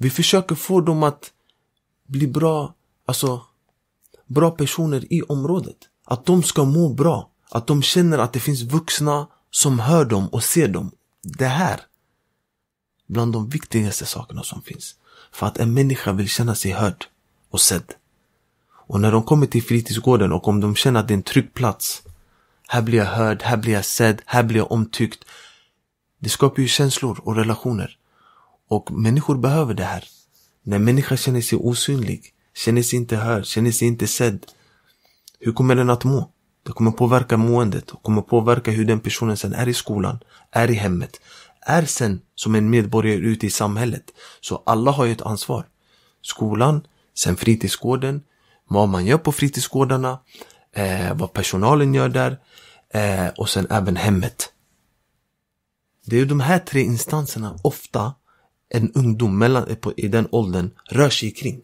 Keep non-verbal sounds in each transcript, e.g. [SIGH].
Vi försöker få dem att bli bra, alltså bra personer i området. Att de ska må bra. Att de känner att det finns vuxna som hör dem och ser dem. Det här. Bland de viktigaste sakerna som finns. För att en människa vill känna sig hörd och sedd. Och när de kommer till fritidsgården och om de känner att det är en trygg plats. Här blir jag hörd, här blir jag sedd, här blir jag omtyckt. Det skapar ju känslor och relationer. Och människor behöver det här. När människan känner sig osynlig, känner sig inte hörd, känner sig inte sedd. Hur kommer den att må? Det kommer påverka måendet och kommer påverka hur den personen sen är i skolan, är i hemmet, är sen som en medborgare ute i samhället. Så alla har ju ett ansvar. Skolan, sen fritidsgården, vad man gör på fritidsgårdarna, eh, vad personalen gör där eh, och sen även hemmet. Det är de här tre instanserna ofta en ungdom mellan, i den åldern rör sig kring.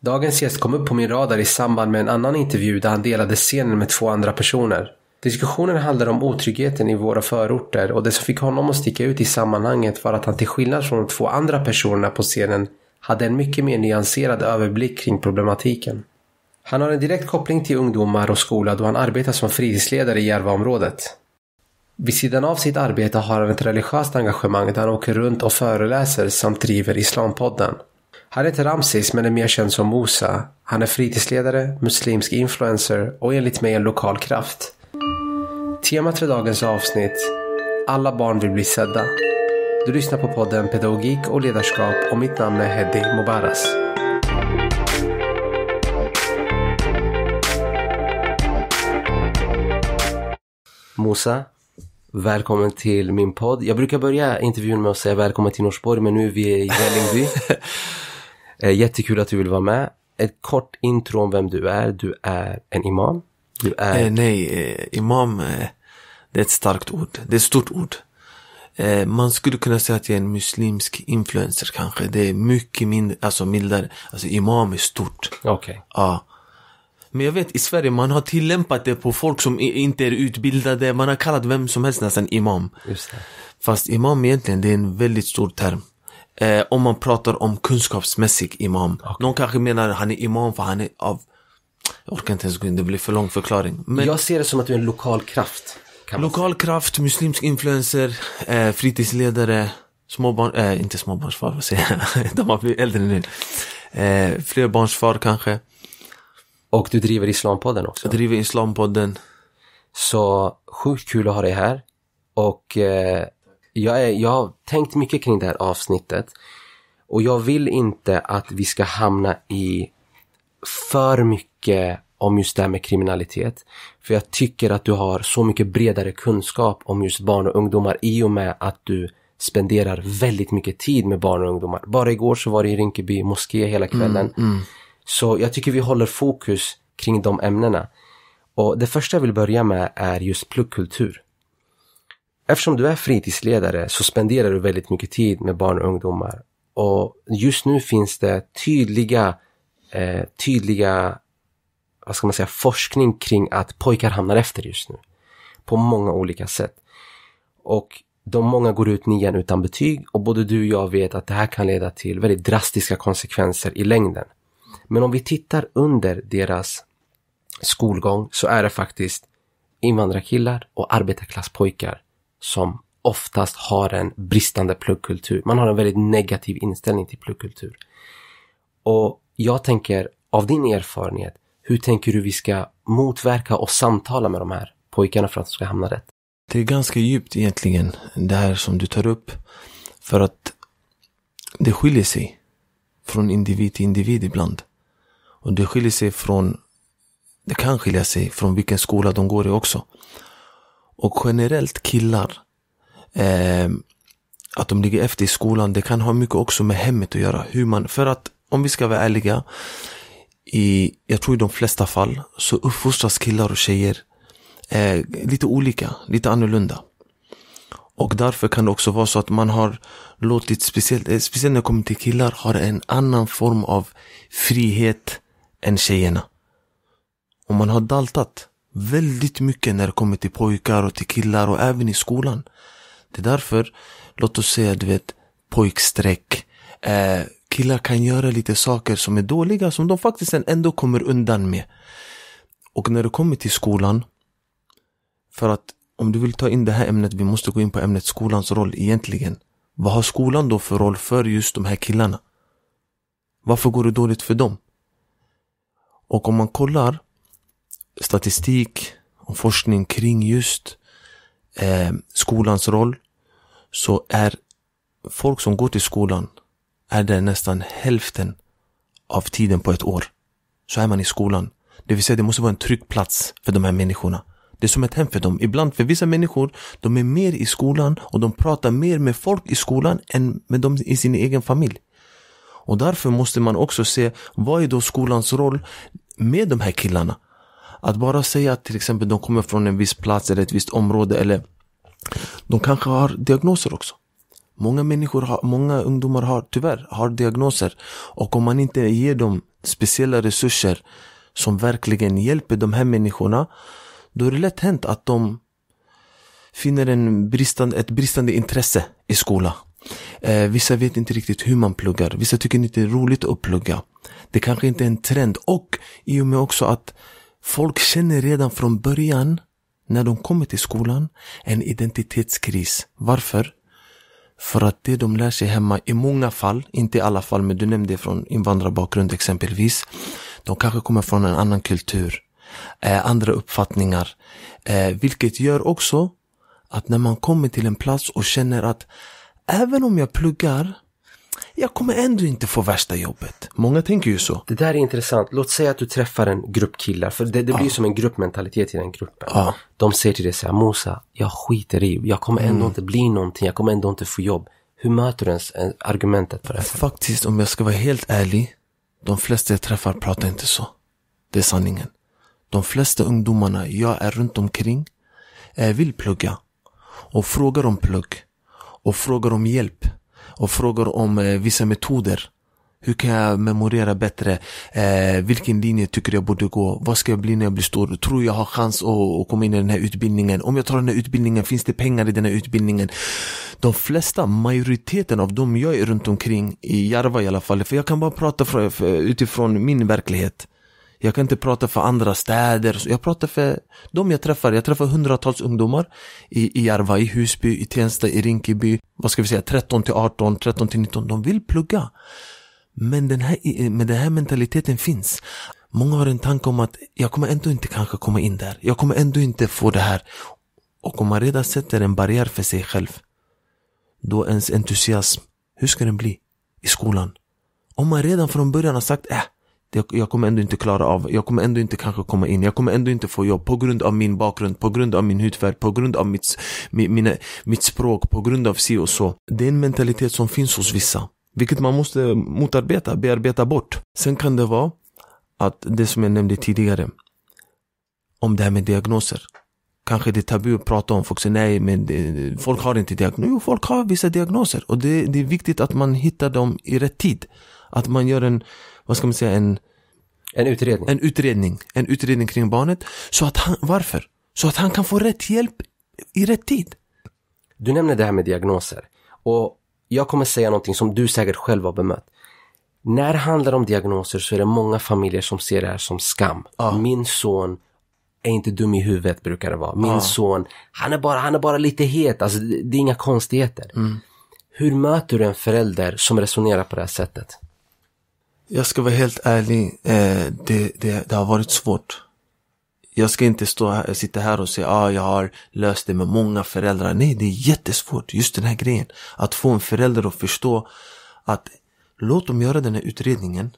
Dagens gäst kom upp på min radar i samband med en annan intervju där han delade scenen med två andra personer. Diskussionen handlade om otryggheten i våra förorter och det som fick honom att sticka ut i sammanhanget var att han till skillnad från de två andra personerna på scenen hade en mycket mer nyanserad överblick kring problematiken. Han har en direkt koppling till ungdomar och skola då han arbetar som fritidsledare i Järvaområdet. Vid sidan av sitt arbete har han ett religiöst engagemang där han åker runt och föreläser samt driver Islampodden. Han heter Ramses men är mer känd som Mosa. Han är fritidsledare, muslimsk influencer och enligt mig en lokal kraft. Temat för dagens avsnitt Alla barn vill bli sedda. Du lyssnar på podden Pedagogik och ledarskap och mitt namn är Hedi Mubaras. Mosa, Välkommen till min podd. Jag brukar börja intervjun med att säga välkommen till Norsborg men nu är vi i Vällingby. [LAUGHS] Eh, jättekul att du vill vara med. Ett kort intro om vem du är. Du är en imam. Du är... Eh, nej, eh, imam eh, det är ett starkt ord. Det är ett stort ord. Eh, man skulle kunna säga att jag är en muslimsk influencer kanske. Det är mycket mindre, alltså mildare. Alltså imam är stort. Okej. Okay. Ja. Men jag vet i Sverige, man har tillämpat det på folk som inte är utbildade. Man har kallat vem som helst nästan imam. Just det. Fast imam egentligen, det är en väldigt stor term. Eh, om man pratar om kunskapsmässig imam. Okay. Någon kanske menar han är imam för han är av... Jag orkar inte ens gå in, det blir för lång förklaring. Men... Jag ser det som att du är en lokal kraft. Lokal kraft, muslimsk influencer, eh, fritidsledare, småbarn, eh, inte småbarnsfar, vad säger jag? [LAUGHS] De har blivit äldre nu. Eh, flerbarnsfar kanske. Och du driver Islampodden också. Jag driver Islampodden. Så sjukt kul att ha dig här. Och eh, jag, är, jag har tänkt mycket kring det här avsnittet. Och jag vill inte att vi ska hamna i för mycket om just det här med kriminalitet. För jag tycker att du har så mycket bredare kunskap om just barn och ungdomar i och med att du spenderar väldigt mycket tid med barn och ungdomar. Bara igår så var det i Rinkeby moské hela kvällen. Mm, mm. Så jag tycker vi håller fokus kring de ämnena. Och det första jag vill börja med är just pluggkultur. Eftersom du är fritidsledare så spenderar du väldigt mycket tid med barn och ungdomar. Och just nu finns det tydliga, eh, tydliga vad ska man säga, forskning kring att pojkar hamnar efter just nu. På många olika sätt. Och de många går ut nian utan betyg och både du och jag vet att det här kan leda till väldigt drastiska konsekvenser i längden. Men om vi tittar under deras skolgång så är det faktiskt invandrarkillar och arbetarklasspojkar som oftast har en bristande pluggkultur. Man har en väldigt negativ inställning till pluggkultur. Och jag tänker, av din erfarenhet, hur tänker du vi ska motverka och samtala med de här pojkarna för att de ska hamna rätt? Det är ganska djupt egentligen, det här som du tar upp. För att det skiljer sig från individ till individ ibland. Och det skiljer sig från, det kan skilja sig från vilken skola de går i också. Och generellt killar, eh, att de ligger efter i skolan, det kan ha mycket också med hemmet att göra. Hur man, för att om vi ska vara ärliga, i, jag tror i de flesta fall så uppfostras killar och tjejer eh, lite olika, lite annorlunda. Och därför kan det också vara så att man har låtit, speciellt, eh, speciellt när det kommer till killar, har en annan form av frihet än tjejerna. Och man har daltat väldigt mycket när det kommer till pojkar och till killar och även i skolan. Det är därför, låt oss säga du vet, pojkstreck. Eh, killar kan göra lite saker som är dåliga som de faktiskt ändå kommer undan med. Och när det kommer till skolan, för att om du vill ta in det här ämnet, vi måste gå in på ämnet skolans roll egentligen. Vad har skolan då för roll för just de här killarna? Varför går det dåligt för dem? Och om man kollar statistik och forskning kring just eh, skolans roll så är folk som går till skolan är där nästan hälften av tiden på ett år. Så är man i skolan. Det vill säga, det måste vara en trygg plats för de här människorna. Det är som ett hem för dem. Ibland för vissa människor, de är mer i skolan och de pratar mer med folk i skolan än med dem i sin egen familj. Och därför måste man också se, vad är då skolans roll med de här killarna? Att bara säga att till exempel de kommer från en viss plats eller ett visst område eller de kanske har diagnoser också. Många människor, har, många ungdomar har tyvärr har diagnoser och om man inte ger dem speciella resurser som verkligen hjälper de här människorna då är det lätt hänt att de finner en bristande, ett bristande intresse i skolan Eh, vissa vet inte riktigt hur man pluggar. Vissa tycker inte det är roligt att plugga. Det kanske inte är en trend. Och i och med också att folk känner redan från början, när de kommer till skolan, en identitetskris. Varför? För att det de lär sig hemma i många fall, inte i alla fall, men du nämnde från invandrarbakgrund exempelvis. De kanske kommer från en annan kultur, eh, andra uppfattningar, eh, vilket gör också att när man kommer till en plats och känner att även om jag pluggar, jag kommer ändå inte få värsta jobbet. Många tänker ju så. Det där är intressant. Låt säga att du träffar en grupp killar, för det, det blir ja. som en gruppmentalitet i den gruppen. Ja. De säger till dig så här, Mosa, jag skiter i, jag kommer ändå mm. inte bli någonting, jag kommer ändå inte få jobb. Hur möter du ens eh, argumentet för det? Faktiskt, om jag ska vara helt ärlig, de flesta jag träffar pratar inte så. Det är sanningen. De flesta ungdomarna jag är runt omkring eh, vill plugga och frågar om plugg och frågar om hjälp och frågar om eh, vissa metoder. Hur kan jag memorera bättre? Eh, vilken linje tycker jag borde gå? Vad ska jag bli när jag blir stor? Tror jag har chans att, att komma in i den här utbildningen? Om jag tar den här utbildningen, finns det pengar i den här utbildningen? De flesta, majoriteten av dem jag är runt omkring, i Järva i alla fall, för jag kan bara prata för, för, utifrån min verklighet. Jag kan inte prata för andra städer. Jag pratar för de jag träffar. Jag träffar hundratals ungdomar i Järva, i Husby, i Tensta, i Rinkeby. Vad ska vi säga? 13 till 18, 13 till 19. De vill plugga. Men den här, men den här mentaliteten finns. Många har en tanke om att jag kommer ändå inte kanske komma in där. Jag kommer ändå inte få det här. Och om man redan sätter en barriär för sig själv, då ens entusiasm, hur ska den bli i skolan? Om man redan från början har sagt, äh, jag, jag kommer ändå inte klara av, jag kommer ändå inte kanske komma in, jag kommer ändå inte få jobb på grund av min bakgrund, på grund av min hudfärg, på grund av mitt, mina, mitt språk, på grund av si och så. Det är en mentalitet som finns hos vissa, vilket man måste motarbeta, bearbeta bort. Sen kan det vara att det som jag nämnde tidigare, om det här med diagnoser. Kanske det är tabu att prata om, folk säger nej men det, folk har inte diagnoser. Jo, folk har vissa diagnoser och det, det är viktigt att man hittar dem i rätt tid. Att man gör en vad ska man säga, en... En utredning. En utredning. En utredning kring barnet. Så att han, varför? Så att han kan få rätt hjälp i rätt tid. Du nämner det här med diagnoser. Och jag kommer säga någonting som du säkert själv har bemött. När det handlar om diagnoser så är det många familjer som ser det här som skam. Ja. Min son är inte dum i huvudet brukar det vara. Min ja. son, han är, bara, han är bara lite het. Alltså, det är inga konstigheter. Mm. Hur möter du en förälder som resonerar på det här sättet? Jag ska vara helt ärlig. Eh, det, det, det har varit svårt. Jag ska inte stå här, sitta här och säga att ah, jag har löst det med många föräldrar. Nej, det är jättesvårt. Just den här grejen. Att få en förälder att förstå att låt dem göra den här utredningen.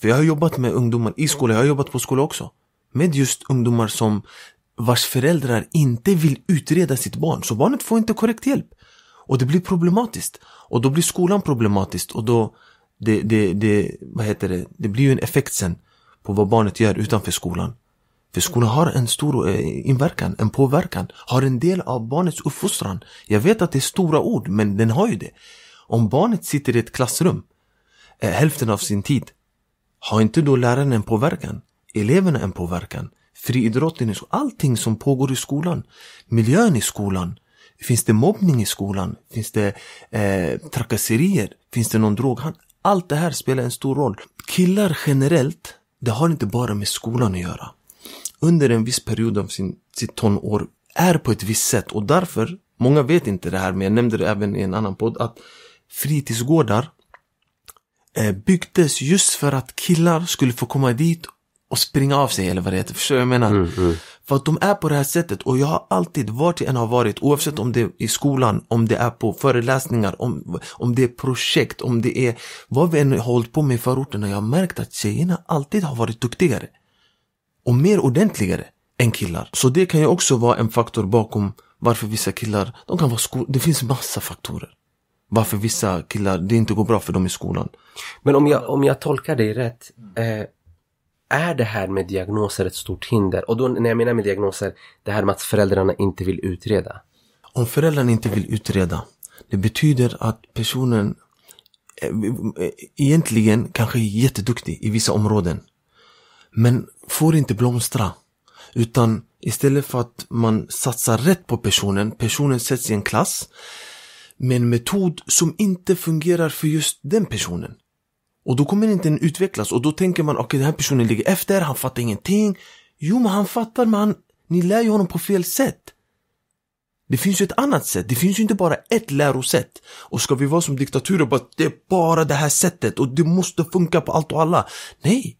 För jag har jobbat med ungdomar i skolan. Jag har jobbat på skola också. Med just ungdomar som vars föräldrar inte vill utreda sitt barn. Så barnet får inte korrekt hjälp. Och det blir problematiskt. Och då blir skolan problematiskt. Och då det, det, det, vad heter det, det blir ju en effekt sen på vad barnet gör utanför skolan. För skolan har en stor eh, inverkan, en påverkan, har en del av barnets uppfostran. Jag vet att det är stora ord, men den har ju det. Om barnet sitter i ett klassrum eh, hälften av sin tid, har inte då läraren en påverkan? Eleverna en påverkan? Friidrotten, allting som pågår i skolan, miljön i skolan, Finns det mobbning i skolan? Finns det eh, trakasserier? Finns det någon droghandel? Allt det här spelar en stor roll. Killar generellt, det har inte bara med skolan att göra. Under en viss period av sin, sitt tonår är på ett visst sätt och därför, många vet inte det här men jag nämnde det även i en annan podd, att fritidsgårdar eh, byggdes just för att killar skulle få komma dit och springa av sig eller vad det heter. Förstår du vad jag menar? Mm, mm. För att de är på det här sättet och jag har alltid, vart jag än har varit, oavsett om det är i skolan, om det är på föreläsningar, om, om det är projekt, om det är vad vi än har hållit på med i förorterna, jag har märkt att tjejerna alltid har varit duktigare. Och mer ordentligare än killar. Så det kan ju också vara en faktor bakom varför vissa killar, de kan vara skol... det finns massa faktorer. Varför vissa killar, det inte går bra för dem i skolan. Men om jag, om jag tolkar dig rätt, eh, är det här med diagnoser ett stort hinder? Och då när jag menar med diagnoser, det här med att föräldrarna inte vill utreda. Om föräldrarna inte vill utreda, det betyder att personen eh, eh, egentligen kanske är jätteduktig i vissa områden. Men får inte blomstra. Utan istället för att man satsar rätt på personen, personen sätts i en klass med en metod som inte fungerar för just den personen. Och då kommer inte den utvecklas och då tänker man okej okay, den här personen ligger efter, han fattar ingenting. Jo men han fattar men ni lär ju honom på fel sätt. Det finns ju ett annat sätt, det finns ju inte bara ett lärosätt. Och ska vi vara som diktaturer bara det är bara det här sättet och det måste funka på allt och alla. Nej,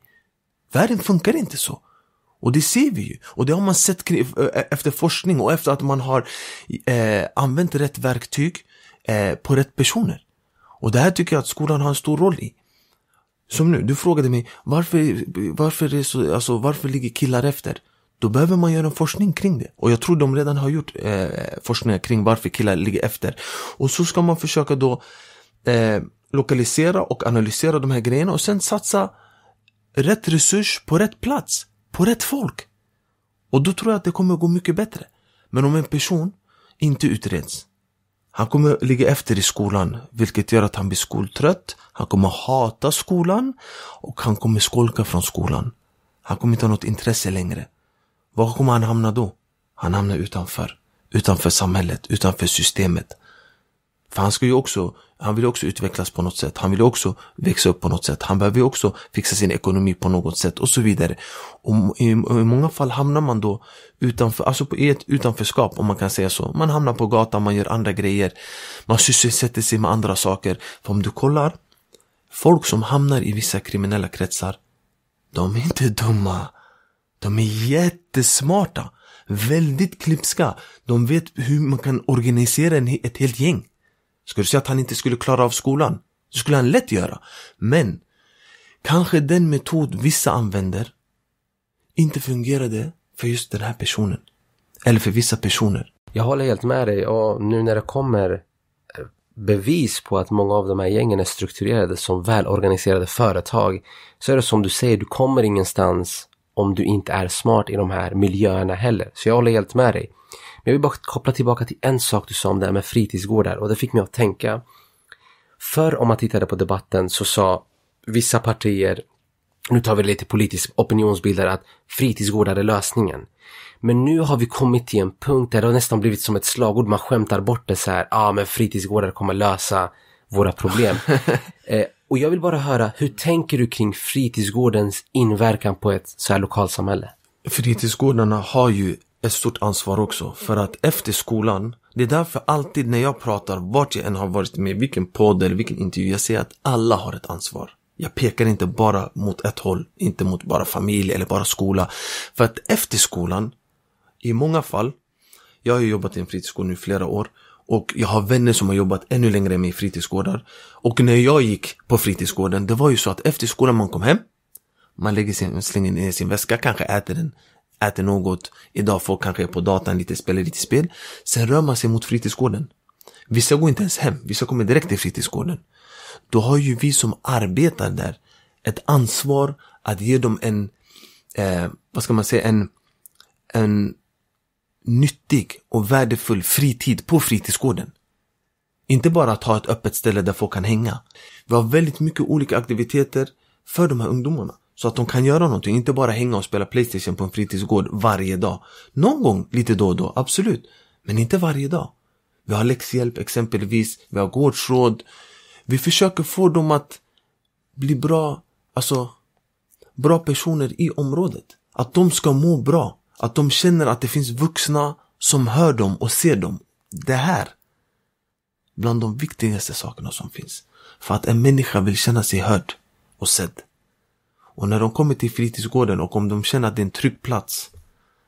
världen funkar inte så. Och det ser vi ju. Och det har man sett eh, efter forskning och efter att man har eh, använt rätt verktyg eh, på rätt personer. Och det här tycker jag att skolan har en stor roll i. Som nu, du frågade mig varför, varför, är så, alltså, varför ligger killar efter? Då behöver man göra en forskning kring det. Och jag tror de redan har gjort eh, forskningar kring varför killar ligger efter. Och så ska man försöka då eh, lokalisera och analysera de här grejerna och sen satsa rätt resurs på rätt plats, på rätt folk. Och då tror jag att det kommer gå mycket bättre. Men om en person inte utreds, han kommer ligga efter i skolan, vilket gör att han blir skoltrött. Han kommer hata skolan och han kommer skolka från skolan. Han kommer inte ha något intresse längre. Var kommer han hamna då? Han hamnar utanför. Utanför samhället, utanför systemet. För han ska ju också, han vill också utvecklas på något sätt. Han vill också växa upp på något sätt. Han behöver ju också fixa sin ekonomi på något sätt och så vidare. Och i, många fall hamnar man då utanför, alltså i ett utanförskap om man kan säga så. Man hamnar på gatan, man gör andra grejer. Man sysselsätter sig med andra saker. För om du kollar, folk som hamnar i vissa kriminella kretsar, de är inte dumma. De är jättesmarta. Väldigt klipska. De vet hur man kan organisera ett helt gäng. Ska du säga att han inte skulle klara av skolan? Det skulle han lätt göra. Men kanske den metod vissa använder inte fungerade för just den här personen. Eller för vissa personer. Jag håller helt med dig och nu när det kommer eh, bevis på att många av de här gängen är strukturerade som välorganiserade företag så är det som du säger, du kommer ingenstans om du inte är smart i de här miljöerna heller. Så jag håller helt med dig. Men jag vill bara koppla tillbaka till en sak du sa om det här med fritidsgårdar och det fick mig att tänka. Förr om man tittade på debatten så sa vissa partier, nu tar vi lite politiskt opinionsbildare, att fritidsgårdar är lösningen. Men nu har vi kommit till en punkt där det har nästan blivit som ett slagord, man skämtar bort det så här, ja ah, men fritidsgårdar kommer lösa våra problem. [LAUGHS] eh, och jag vill bara höra, hur tänker du kring fritidsgårdens inverkan på ett så här lokalsamhälle? Fritidsgårdarna har ju ett stort ansvar också. För att efter skolan, det är därför alltid när jag pratar, vart jag än har varit med, vilken podd eller vilken intervju, jag säger att alla har ett ansvar. Jag pekar inte bara mot ett håll, inte mot bara familj eller bara skola. För att efter skolan, i många fall, jag har jobbat i en fritidsgård nu i flera år och jag har vänner som har jobbat ännu längre med fritidsgårdar. Och när jag gick på fritidsgården, det var ju så att efter skolan man kom hem, man lägger sin, slänger ner sin väska, kanske äter en, äter något, idag folk kanske är på datan lite, spelar lite spel. Sen rör man sig mot fritidsgården. Vissa går inte ens hem, vissa kommer direkt till fritidsgården. Då har ju vi som arbetar där ett ansvar att ge dem en, eh, vad ska man säga, en, en nyttig och värdefull fritid på fritidsgården. Inte bara att ha ett öppet ställe där folk kan hänga. Vi har väldigt mycket olika aktiviteter för de här ungdomarna. Så att de kan göra någonting, inte bara hänga och spela Playstation på en fritidsgård varje dag. Någon gång, lite då och då, absolut. Men inte varje dag. Vi har läxhjälp exempelvis, vi har gårdsråd. Vi försöker få dem att bli bra, alltså bra personer i området. Att de ska må bra. Att de känner att det finns vuxna som hör dem och ser dem. Det här, bland de viktigaste sakerna som finns. För att en människa vill känna sig hörd och sedd. Och när de kommer till fritidsgården och om de känner att det är en trygg plats.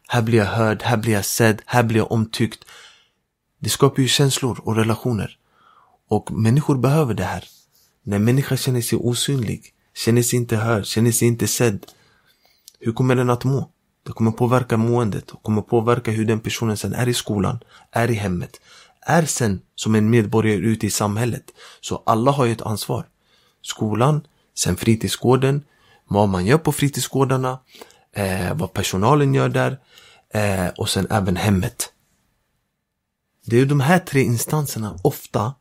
Här blir jag hörd, här blir jag sedd, här blir jag omtyckt. Det skapar ju känslor och relationer. Och människor behöver det här. När människan känner sig osynlig, känner sig inte hörd, känner sig inte sedd. Hur kommer den att må? Det kommer påverka måendet och kommer påverka hur den personen sen är i skolan, är i hemmet, är sen som en medborgare ute i samhället. Så alla har ju ett ansvar. Skolan, sen fritidsgården, vad man gör på fritidsgårdarna, eh, vad personalen gör där eh, och sen även hemmet. Det är de här tre instanserna ofta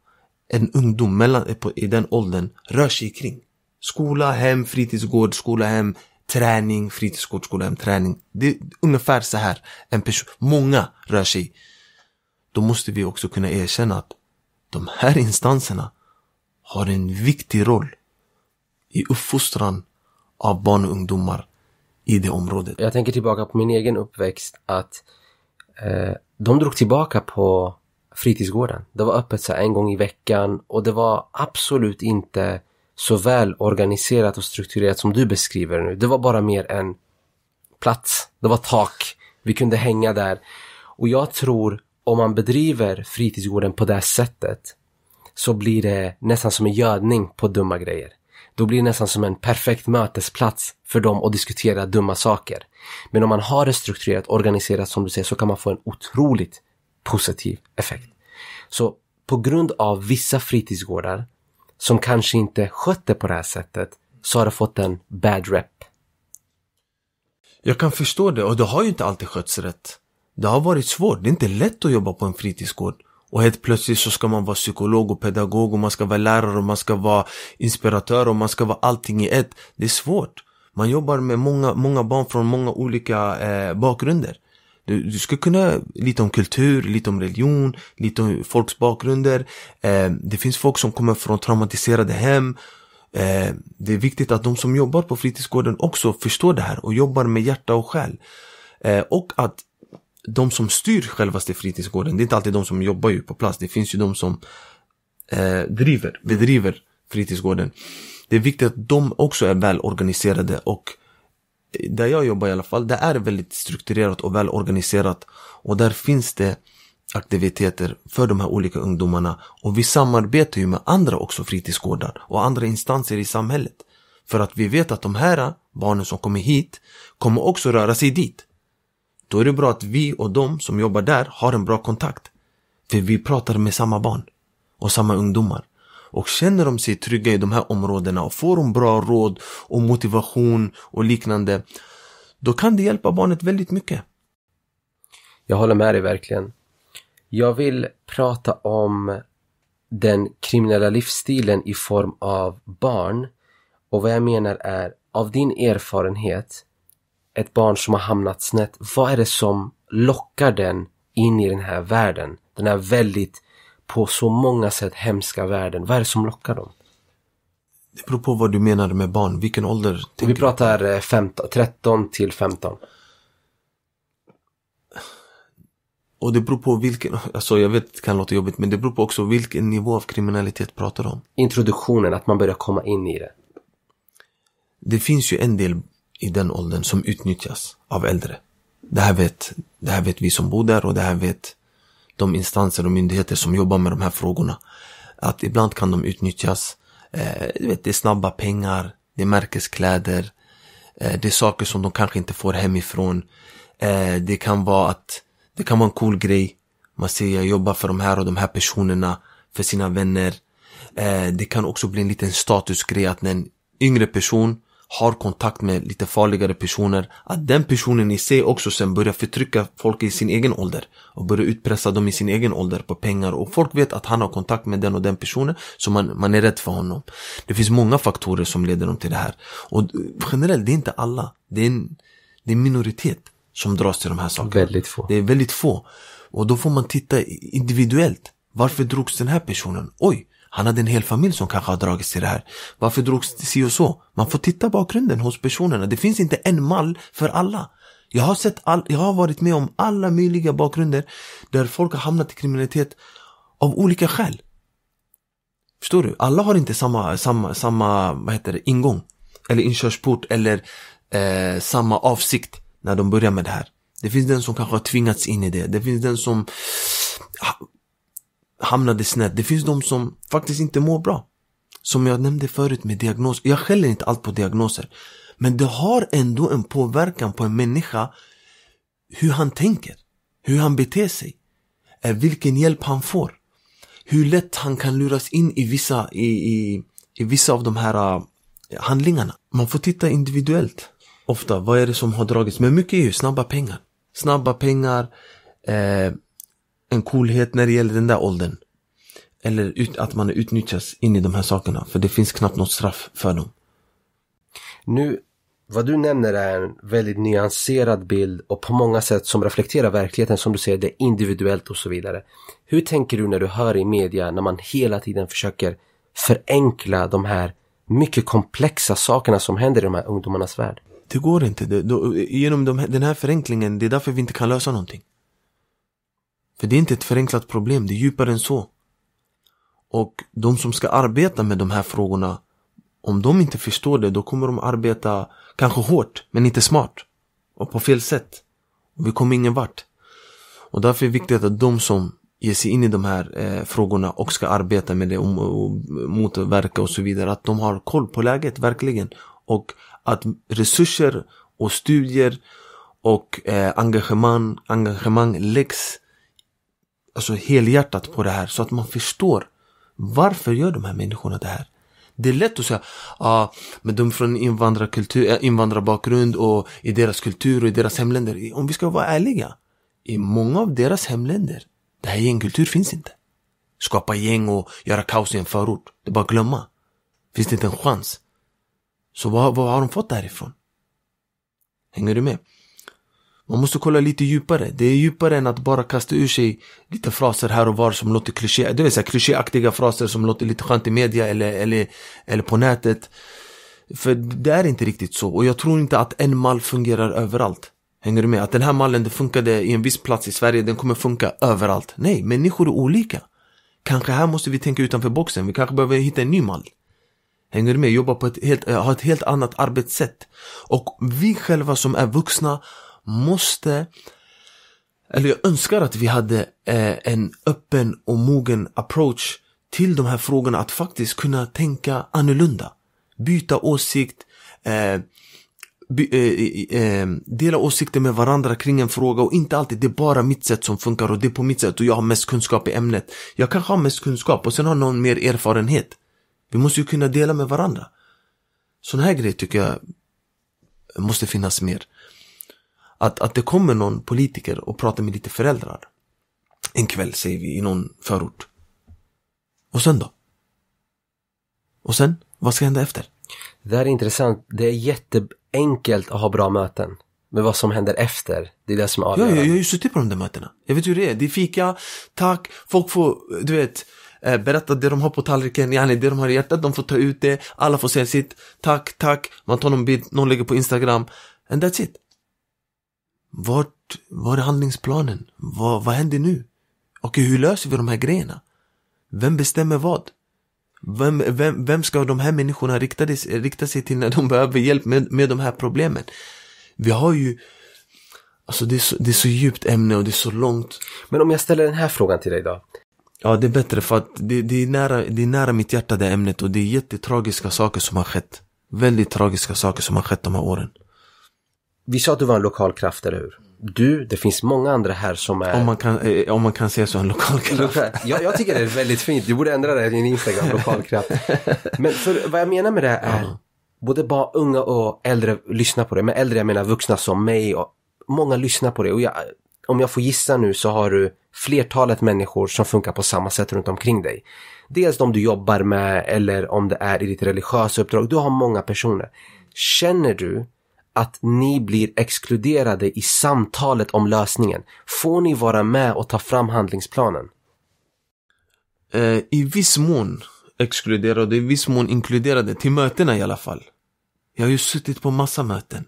en ungdom mellan, eh, i den åldern rör sig kring. Skola, hem, fritidsgård, skola, hem, träning, fritidsgård, skola, hem, träning. Det är ungefär så här en person, många rör sig. Då måste vi också kunna erkänna att de här instanserna har en viktig roll i uppfostran av barn och ungdomar i det området. Jag tänker tillbaka på min egen uppväxt att eh, de drog tillbaka på fritidsgården. Det var öppet så en gång i veckan och det var absolut inte så väl organiserat och strukturerat som du beskriver nu. Det var bara mer en plats. Det var tak. Vi kunde hänga där. Och jag tror om man bedriver fritidsgården på det här sättet så blir det nästan som en gödning på dumma grejer då blir det nästan som en perfekt mötesplats för dem att diskutera dumma saker. Men om man har det strukturerat, organiserat som du säger, så kan man få en otroligt positiv effekt. Så på grund av vissa fritidsgårdar som kanske inte skötte på det här sättet så har det fått en bad rep. Jag kan förstå det och det har ju inte alltid skötts rätt. Det har varit svårt, det är inte lätt att jobba på en fritidsgård. Och helt plötsligt så ska man vara psykolog och pedagog och man ska vara lärare och man ska vara inspiratör och man ska vara allting i ett. Det är svårt. Man jobbar med många, många barn från många olika eh, bakgrunder. Du, du, ska kunna lite om kultur, lite om religion, lite om folks bakgrunder. Eh, det finns folk som kommer från traumatiserade hem. Eh, det är viktigt att de som jobbar på fritidsgården också förstår det här och jobbar med hjärta och själ. Eh, och att de som styr självaste fritidsgården, det är inte alltid de som jobbar ju på plats. Det finns ju de som eh, driver, bedriver fritidsgården. Det är viktigt att de också är välorganiserade och där jag jobbar i alla fall, det är väldigt strukturerat och välorganiserat. Och där finns det aktiviteter för de här olika ungdomarna. Och vi samarbetar ju med andra också fritidsgårdar och andra instanser i samhället. För att vi vet att de här barnen som kommer hit kommer också röra sig dit. Då är det bra att vi och de som jobbar där har en bra kontakt. För vi pratar med samma barn och samma ungdomar. Och känner de sig trygga i de här områdena och får de bra råd och motivation och liknande, då kan det hjälpa barnet väldigt mycket. Jag håller med dig verkligen. Jag vill prata om den kriminella livsstilen i form av barn. Och vad jag menar är, av din erfarenhet, ett barn som har hamnat snett, vad är det som lockar den in i den här världen? Den här väldigt, på så många sätt hemska världen. Vad är det som lockar dem? Det beror på vad du menar med barn. Vilken ålder? Vi pratar 15, eh, 13 till 15. Och det beror på vilken, alltså jag vet att det kan låta jobbigt men det beror på också vilken nivå av kriminalitet pratar du om. Introduktionen, att man börjar komma in i det. Det finns ju en del i den åldern som utnyttjas av äldre. Det här vet, det här vet vi som bor där och det här vet de instanser och myndigheter som jobbar med de här frågorna. Att ibland kan de utnyttjas. Eh, du vet, det är snabba pengar, det är märkeskläder, eh, det är saker som de kanske inte får hemifrån. Eh, det kan vara att det kan vara en cool grej. Man ser jag jobbar för de här och de här personerna, för sina vänner. Eh, det kan också bli en liten statusgrej att när en yngre person har kontakt med lite farligare personer, att den personen i sig också sen börjar förtrycka folk i sin egen ålder och börjar utpressa dem i sin egen ålder på pengar och folk vet att han har kontakt med den och den personen så man, man är rädd för honom. Det finns många faktorer som leder dem till det här och generellt, det är inte alla. Det är en, det är en minoritet som dras till de här sakerna. Väldigt få. Det är väldigt få. Och då får man titta individuellt. Varför drogs den här personen? Oj, han hade en hel familj som kanske har dragits till det här. Varför drogs det si och så? Man får titta bakgrunden hos personerna. Det finns inte en mall för alla. Jag har, sett all, jag har varit med om alla möjliga bakgrunder där folk har hamnat i kriminalitet av olika skäl. Förstår du? Alla har inte samma, samma, samma vad heter det, ingång eller inkörsport eller eh, samma avsikt när de börjar med det här. Det finns den som kanske har tvingats in i det. Det finns den som hamnade snett. Det finns de som faktiskt inte mår bra. Som jag nämnde förut med diagnos. Jag skäller inte allt på diagnoser. Men det har ändå en påverkan på en människa. Hur han tänker. Hur han beter sig. Eh, vilken hjälp han får. Hur lätt han kan luras in i vissa, i, i, i vissa av de här eh, handlingarna. Man får titta individuellt. Ofta, vad är det som har dragits? Men mycket är ju snabba pengar. Snabba pengar. Eh, en coolhet när det gäller den där åldern. Eller ut, att man utnyttjas in i de här sakerna. För det finns knappt något straff för dem. Nu, vad du nämner är en väldigt nyanserad bild och på många sätt som reflekterar verkligheten som du säger, det är individuellt och så vidare. Hur tänker du när du hör i media när man hela tiden försöker förenkla de här mycket komplexa sakerna som händer i de här ungdomarnas värld? Det går inte. Det, då, genom de, den här förenklingen, det är därför vi inte kan lösa någonting. För det är inte ett förenklat problem, det är djupare än så. Och de som ska arbeta med de här frågorna, om de inte förstår det, då kommer de arbeta kanske hårt, men inte smart. Och på fel sätt. Och vi kommer ingen vart. Och därför är det viktigt att de som ger sig in i de här eh, frågorna och ska arbeta med det och, och motverka och så vidare, att de har koll på läget verkligen. Och att resurser och studier och eh, engagemang, engagemang läggs alltså helhjärtat på det här så att man förstår varför gör de här människorna det här? Det är lätt att säga, ja, ah, men de är från invandrarkultur, eh, invandrarbakgrund och i deras kultur och i deras hemländer. Om vi ska vara ärliga, i många av deras hemländer, det här gängkultur finns inte. Skapa gäng och göra kaos i en förort, det är bara att glömma. Finns det inte en chans. Så vad, vad har de fått därifrån? Hänger du med? Man måste kolla lite djupare. Det är djupare än att bara kasta ur sig lite fraser här och var som låter kliché. Det vill säga klichéaktiga fraser som låter lite skönt i media eller, eller, eller på nätet. För det är inte riktigt så och jag tror inte att en mall fungerar överallt. Hänger du med? Att den här mallen, den funkade i en viss plats i Sverige, den kommer funka överallt. Nej, människor är olika. Kanske här måste vi tänka utanför boxen, vi kanske behöver hitta en ny mall. Hänger du med? Jobba på ett helt, ha ett helt annat arbetssätt. Och vi själva som är vuxna måste, eller jag önskar att vi hade eh, en öppen och mogen approach till de här frågorna att faktiskt kunna tänka annorlunda. Byta åsikt, eh, by, eh, eh, dela åsikter med varandra kring en fråga och inte alltid det är bara mitt sätt som funkar och det är på mitt sätt och jag har mest kunskap i ämnet. Jag kanske har mest kunskap och sen har någon mer erfarenhet. Vi måste ju kunna dela med varandra. Sådana här grejer tycker jag måste finnas mer. Att, att det kommer någon politiker och pratar med lite föräldrar. En kväll säger vi i någon förort. Och sen då? Och sen? Vad ska hända efter? Det här är intressant. Det är jätteenkelt att ha bra möten. Men vad som händer efter, det är det som avgör. Ja, jag, jag har ju suttit på de där mötena. Jag vet hur det är. Det är fika, tack, folk får, du vet, eh, berätta det de har på tallriken, yani det de har i hjärtat, de får ta ut det, alla får säga sitt, tack, tack, man tar någon bild, någon lägger på Instagram, and that's it. Vart, var är handlingsplanen? Vad, vad händer nu? Och hur löser vi de här grejerna? Vem bestämmer vad? Vem, vem, vem ska de här människorna rikta, rikta sig till när de behöver hjälp med, med de här problemen? Vi har ju Alltså det är, så, det är så djupt ämne och det är så långt. Men om jag ställer den här frågan till dig då? Ja, det är bättre för att det, det, är, nära, det är nära mitt hjärta det ämnet och det är jättetragiska saker som har skett. Väldigt tragiska saker som har skett de här åren vi sa att du var en lokal kraft, eller hur? Du, det finns många andra här som är... Om man kan, eh, om man kan se så en lokal kraft. Ja, jag tycker det är väldigt fint. Du borde ändra det i din Instagram, lokal kraft. Men för, vad jag menar med det är, ja. både bara unga och äldre lyssnar på det. Med äldre, jag menar vuxna som mig. Och många lyssnar på det. Och jag, om jag får gissa nu så har du flertalet människor som funkar på samma sätt runt omkring dig. Dels de du jobbar med eller om det är i ditt religiösa uppdrag. Du har många personer. Känner du att ni blir exkluderade i samtalet om lösningen. Får ni vara med och ta fram handlingsplanen? Eh, I viss mån exkluderade, i viss mån inkluderade, till mötena i alla fall. Jag har ju suttit på massa möten.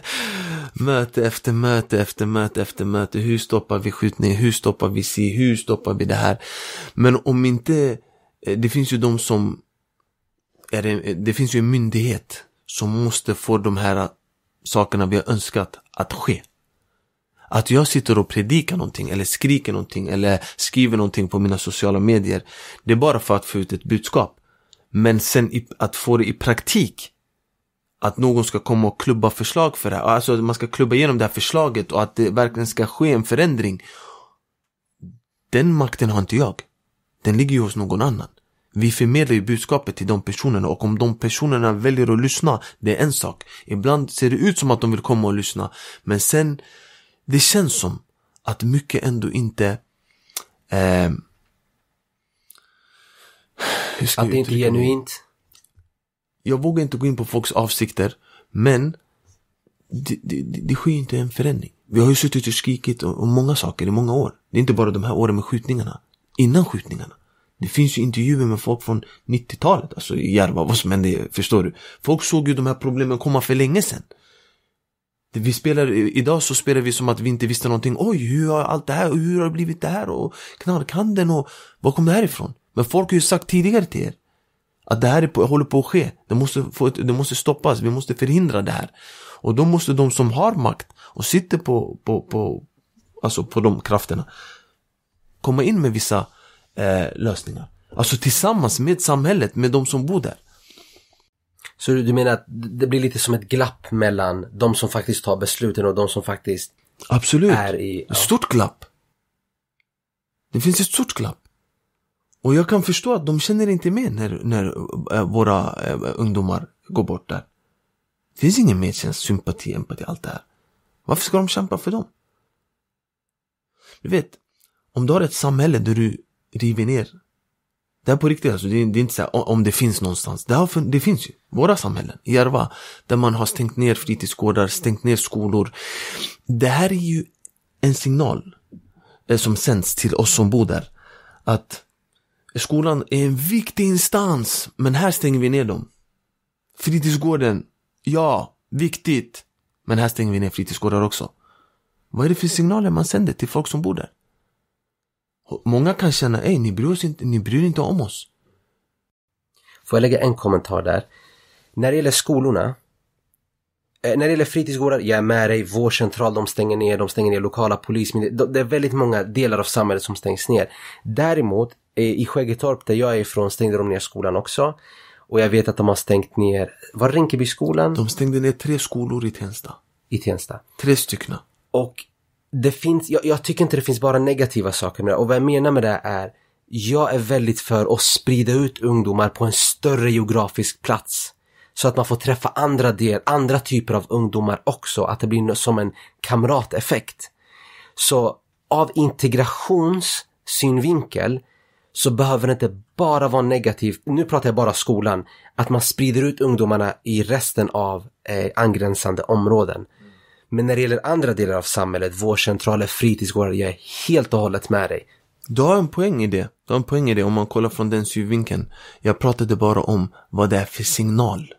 [LAUGHS] möte efter möte efter möte efter möte. Hur stoppar vi skjutning? Hur stoppar vi si? Hur stoppar vi det här? Men om inte, eh, det finns ju de som, är det, det finns ju en myndighet som måste få de här sakerna vi har önskat att ske. Att jag sitter och predikar någonting eller skriker någonting eller skriver någonting på mina sociala medier. Det är bara för att få ut ett budskap. Men sen att få det i praktik. Att någon ska komma och klubba förslag för det här. Alltså att man ska klubba igenom det här förslaget och att det verkligen ska ske en förändring. Den makten har inte jag. Den ligger ju hos någon annan. Vi förmedlar ju budskapet till de personerna och om de personerna väljer att lyssna, det är en sak. Ibland ser det ut som att de vill komma och lyssna, men sen det känns som att mycket ändå inte eh, Att det inte är genuint? Jag vågar inte gå in på folks avsikter, men det, det, det sker inte en förändring. Vi har ju suttit och skrikit om många saker i många år. Det är inte bara de här åren med skjutningarna. Innan skjutningarna. Det finns ju intervjuer med folk från 90-talet, alltså i Järva, vad som hände, förstår du? Folk såg ju de här problemen komma för länge sedan. Vi spelar, idag så spelar vi som att vi inte visste någonting. Oj, hur har allt det här, hur har det blivit det här och knarkhandeln och var kom det här ifrån? Men folk har ju sagt tidigare till er att det här är på, håller på att ske. Det måste, få, det måste stoppas, vi måste förhindra det här. Och då måste de som har makt och sitter på, på, på, alltså på de krafterna komma in med vissa eh, lösningar. Alltså tillsammans med samhället, med de som bor där. Så du menar att det blir lite som ett glapp mellan de som faktiskt tar besluten och de som faktiskt Absolut. är i... Ja. Stort glapp. Det finns ett stort glapp. Och jag kan förstå att de känner inte med när, när eh, våra eh, ungdomar går bort där. Det finns ingen medkänsla, sympati, empati, allt det här. Varför ska de kämpa för dem? Du vet, om du har ett samhälle där du river ner. Det här på riktigt alltså, det är, det är inte så här, om det finns någonstans. Det, här, det finns ju. Våra samhällen, i Järva, där man har stängt ner fritidsgårdar, stängt ner skolor. Det här är ju en signal eh, som sänds till oss som bor där. Att skolan är en viktig instans, men här stänger vi ner dem. Fritidsgården, ja, viktigt. Men här stänger vi ner fritidsgårdar också. Vad är det för signaler man sänder till folk som bor där? många kan känna, ej, ni bryr, oss inte, ni bryr inte om oss. Får jag lägga en kommentar där? När det gäller skolorna, eh, när det gäller fritidsgårdar, jag är med dig, vårdcentral, de stänger ner, de stänger ner lokala polismyndigheter. Det är väldigt många delar av samhället som stängs ner. Däremot, eh, i Skäggetorp där jag är ifrån stängde de ner skolan också. Och jag vet att de har stängt ner, var Rinkebyskolan? De stängde ner tre skolor i Tensta. I Tensta? Tre stycken. Och det finns, jag, jag, tycker inte det finns bara negativa saker med det. Och vad jag menar med det är, jag är väldigt för att sprida ut ungdomar på en större geografisk plats. Så att man får träffa andra, del, andra typer av ungdomar också, att det blir som en kamrateffekt. Så av integrationssynvinkel så behöver det inte bara vara negativt, nu pratar jag bara skolan, att man sprider ut ungdomarna i resten av eh, angränsande områden. Men när det gäller andra delar av samhället, vårdcentraler, fritidsgårdar, jag är helt och hållet med dig. Du har en poäng i det. Du har en poäng i det om man kollar från den synvinkeln. Jag pratade bara om vad det är för signal.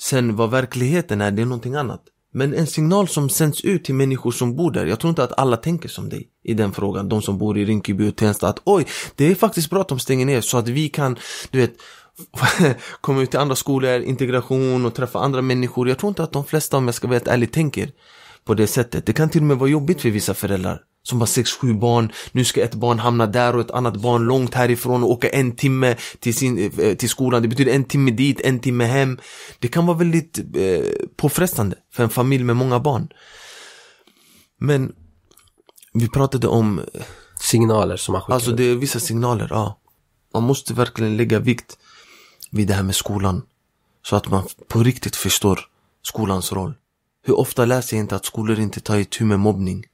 Sen vad verkligheten är, det är någonting annat. Men en signal som sänds ut till människor som bor där. Jag tror inte att alla tänker som dig i den frågan. De som bor i Rinkeby och Tensta. Att oj, det är faktiskt bra att de stänger ner så att vi kan, du vet, [LAUGHS] komma ut till andra skolor, integration och träffa andra människor. Jag tror inte att de flesta, om jag ska vara helt ärlig, tänker på det sättet. Det kan till och med vara jobbigt för vissa föräldrar som har 6-7 barn. Nu ska ett barn hamna där och ett annat barn långt härifrån och åka en timme till, sin, eh, till skolan. Det betyder en timme dit, en timme hem. Det kan vara väldigt eh, påfrestande för en familj med många barn. Men vi pratade om eh, Signaler som har skickats Alltså det är vissa signaler, ja. Man måste verkligen lägga vikt vid det här med skolan. Så att man på riktigt förstår skolans roll. Hur ofta läser jag inte att skolor inte tar itu med mobbning?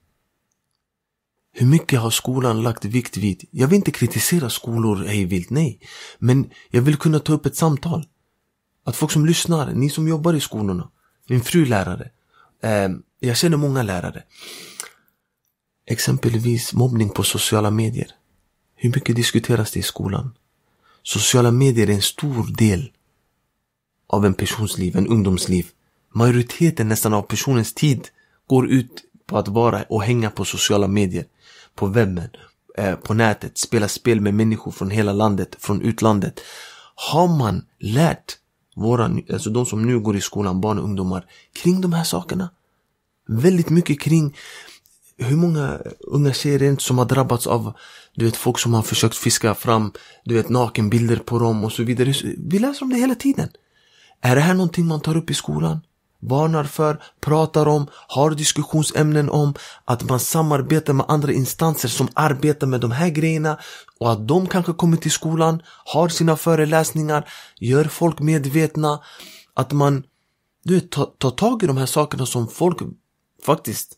Hur mycket har skolan lagt vikt vid? Jag vill inte kritisera skolor hej vilt, nej. Men jag vill kunna ta upp ett samtal. Att folk som lyssnar, ni som jobbar i skolorna. Min fru lärare. Eh, jag känner många lärare. Exempelvis mobbning på sociala medier. Hur mycket diskuteras det i skolan? Sociala medier är en stor del av en persons liv, en ungdomsliv. Majoriteten nästan av personens tid går ut på att vara och hänga på sociala medier, på webben, eh, på nätet, spela spel med människor från hela landet, från utlandet. Har man lärt våra, alltså de som nu går i skolan, barn och ungdomar, kring de här sakerna? Väldigt mycket kring hur många unga tjejer är inte som har drabbats av du vet, folk som har försökt fiska fram du vet, nakenbilder på dem och så vidare. Vi läser om det hela tiden. Är det här någonting man tar upp i skolan? Varnar för, pratar om, har diskussionsämnen om att man samarbetar med andra instanser som arbetar med de här grejerna och att de kanske kommer till skolan, har sina föreläsningar, gör folk medvetna. Att man du vet, tar ta tag i de här sakerna som folk faktiskt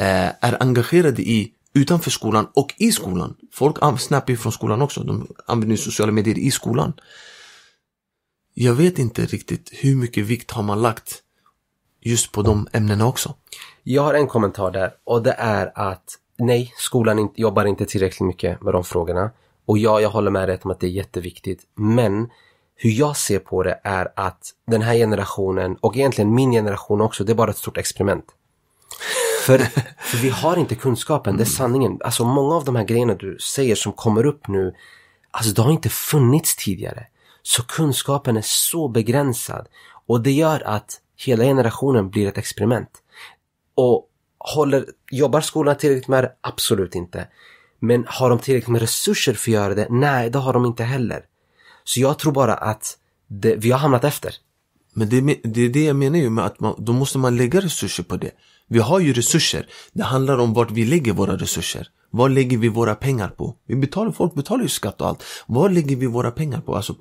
Eh, är engagerade i utanför skolan och i skolan. Folk snappar ju från skolan också. De använder ju sociala medier i skolan. Jag vet inte riktigt hur mycket vikt har man lagt just på de ämnena också. Jag har en kommentar där och det är att nej, skolan jobbar inte tillräckligt mycket med de frågorna. Och ja, jag håller med dig om att det är jätteviktigt. Men hur jag ser på det är att den här generationen och egentligen min generation också, det är bara ett stort experiment. För, för vi har inte kunskapen, det är sanningen. Alltså många av de här grejerna du säger som kommer upp nu, alltså det har inte funnits tidigare. Så kunskapen är så begränsad. Och det gör att hela generationen blir ett experiment. Och håller, jobbar skolan tillräckligt med det? Absolut inte. Men har de tillräckligt med resurser för att göra det? Nej, det har de inte heller. Så jag tror bara att det, vi har hamnat efter. Men det, det är det jag menar ju med att man, då måste man lägga resurser på det. Vi har ju resurser. Det handlar om vart vi lägger våra resurser. Vad lägger vi våra pengar på? Vi betalar, folk betalar ju skatt och allt. Vad lägger vi våra pengar på? Alltså,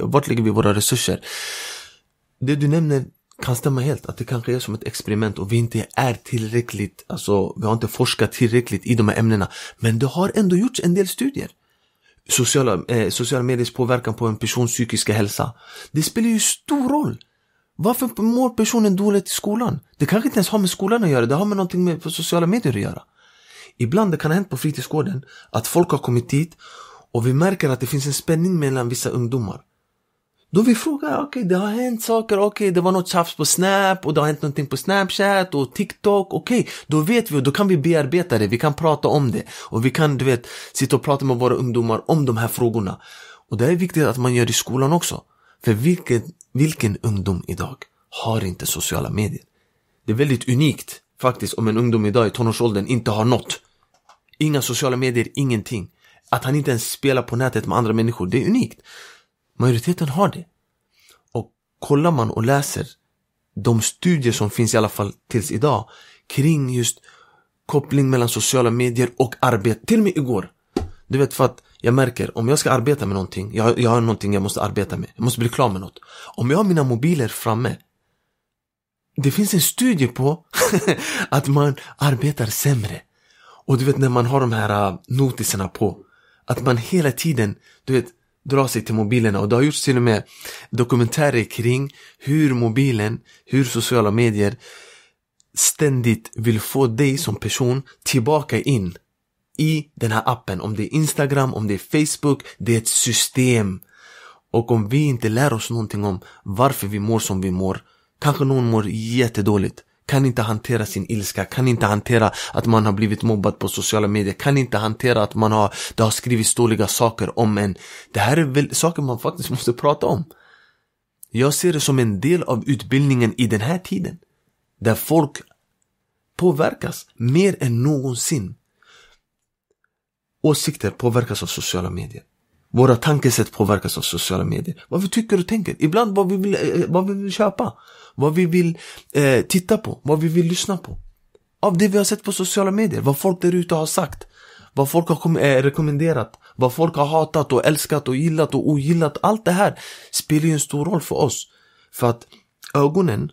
vart lägger vi våra resurser? Det du nämner kan stämma helt, att det kanske är som ett experiment och vi inte är tillräckligt, alltså vi har inte forskat tillräckligt i de här ämnena. Men det har ändå gjorts en del studier. Sociala, eh, sociala mediers påverkan på en persons psykiska hälsa. Det spelar ju stor roll. Varför mår personen dåligt i skolan? Det kanske inte ens har med skolan att göra, det har med någonting med sociala medier att göra. Ibland det kan ha hänt på fritidsgården att folk har kommit dit och vi märker att det finns en spänning mellan vissa ungdomar. Då vi frågar, okej okay, det har hänt saker, okej okay, det var något tjafs på Snap och det har hänt någonting på Snapchat och TikTok, okej, okay, då vet vi och då kan vi bearbeta det, vi kan prata om det och vi kan, du vet, sitta och prata med våra ungdomar om de här frågorna. Och det är viktigt att man gör det i skolan också. För vilket vilken ungdom idag har inte sociala medier? Det är väldigt unikt faktiskt om en ungdom idag i tonårsåldern inte har något. Inga sociala medier, ingenting. Att han inte ens spelar på nätet med andra människor, det är unikt. Majoriteten har det. Och kollar man och läser de studier som finns i alla fall tills idag kring just koppling mellan sociala medier och arbete. Till och med igår. Du vet för att jag märker, om jag ska arbeta med någonting, jag, jag har någonting jag måste arbeta med, jag måste bli klar med något. Om jag har mina mobiler framme, det finns en studie på [LAUGHS] att man arbetar sämre. Och du vet när man har de här äh, notiserna på, att man hela tiden, du vet, drar sig till mobilerna och det har gjorts till och med dokumentärer kring hur mobilen, hur sociala medier ständigt vill få dig som person tillbaka in i den här appen. Om det är Instagram, om det är Facebook, det är ett system. Och om vi inte lär oss någonting om varför vi mår som vi mår, kanske någon mår jättedåligt kan inte hantera sin ilska, kan inte hantera att man har blivit mobbad på sociala medier, kan inte hantera att man har, det har skrivits dåliga saker om en. Det här är väl saker man faktiskt [LAUGHS] måste prata om. Jag ser det som en del av utbildningen i den här tiden. Där folk påverkas mer än någonsin åsikter påverkas av sociala medier. Våra tankesätt påverkas av sociala medier. Vad vi tycker och tänker. Ibland vad vi vill, eh, eh, vad vi vill köpa. Vad vi vill eh, titta på. Vad vi vill lyssna på. Av det vi har sett på sociala medier. Vad folk där ute har sagt. Vad folk har eh, rekommenderat. Vad folk har hatat och älskat och gillat och ogillat. Allt det här spelar ju en stor roll för oss. För att ögonen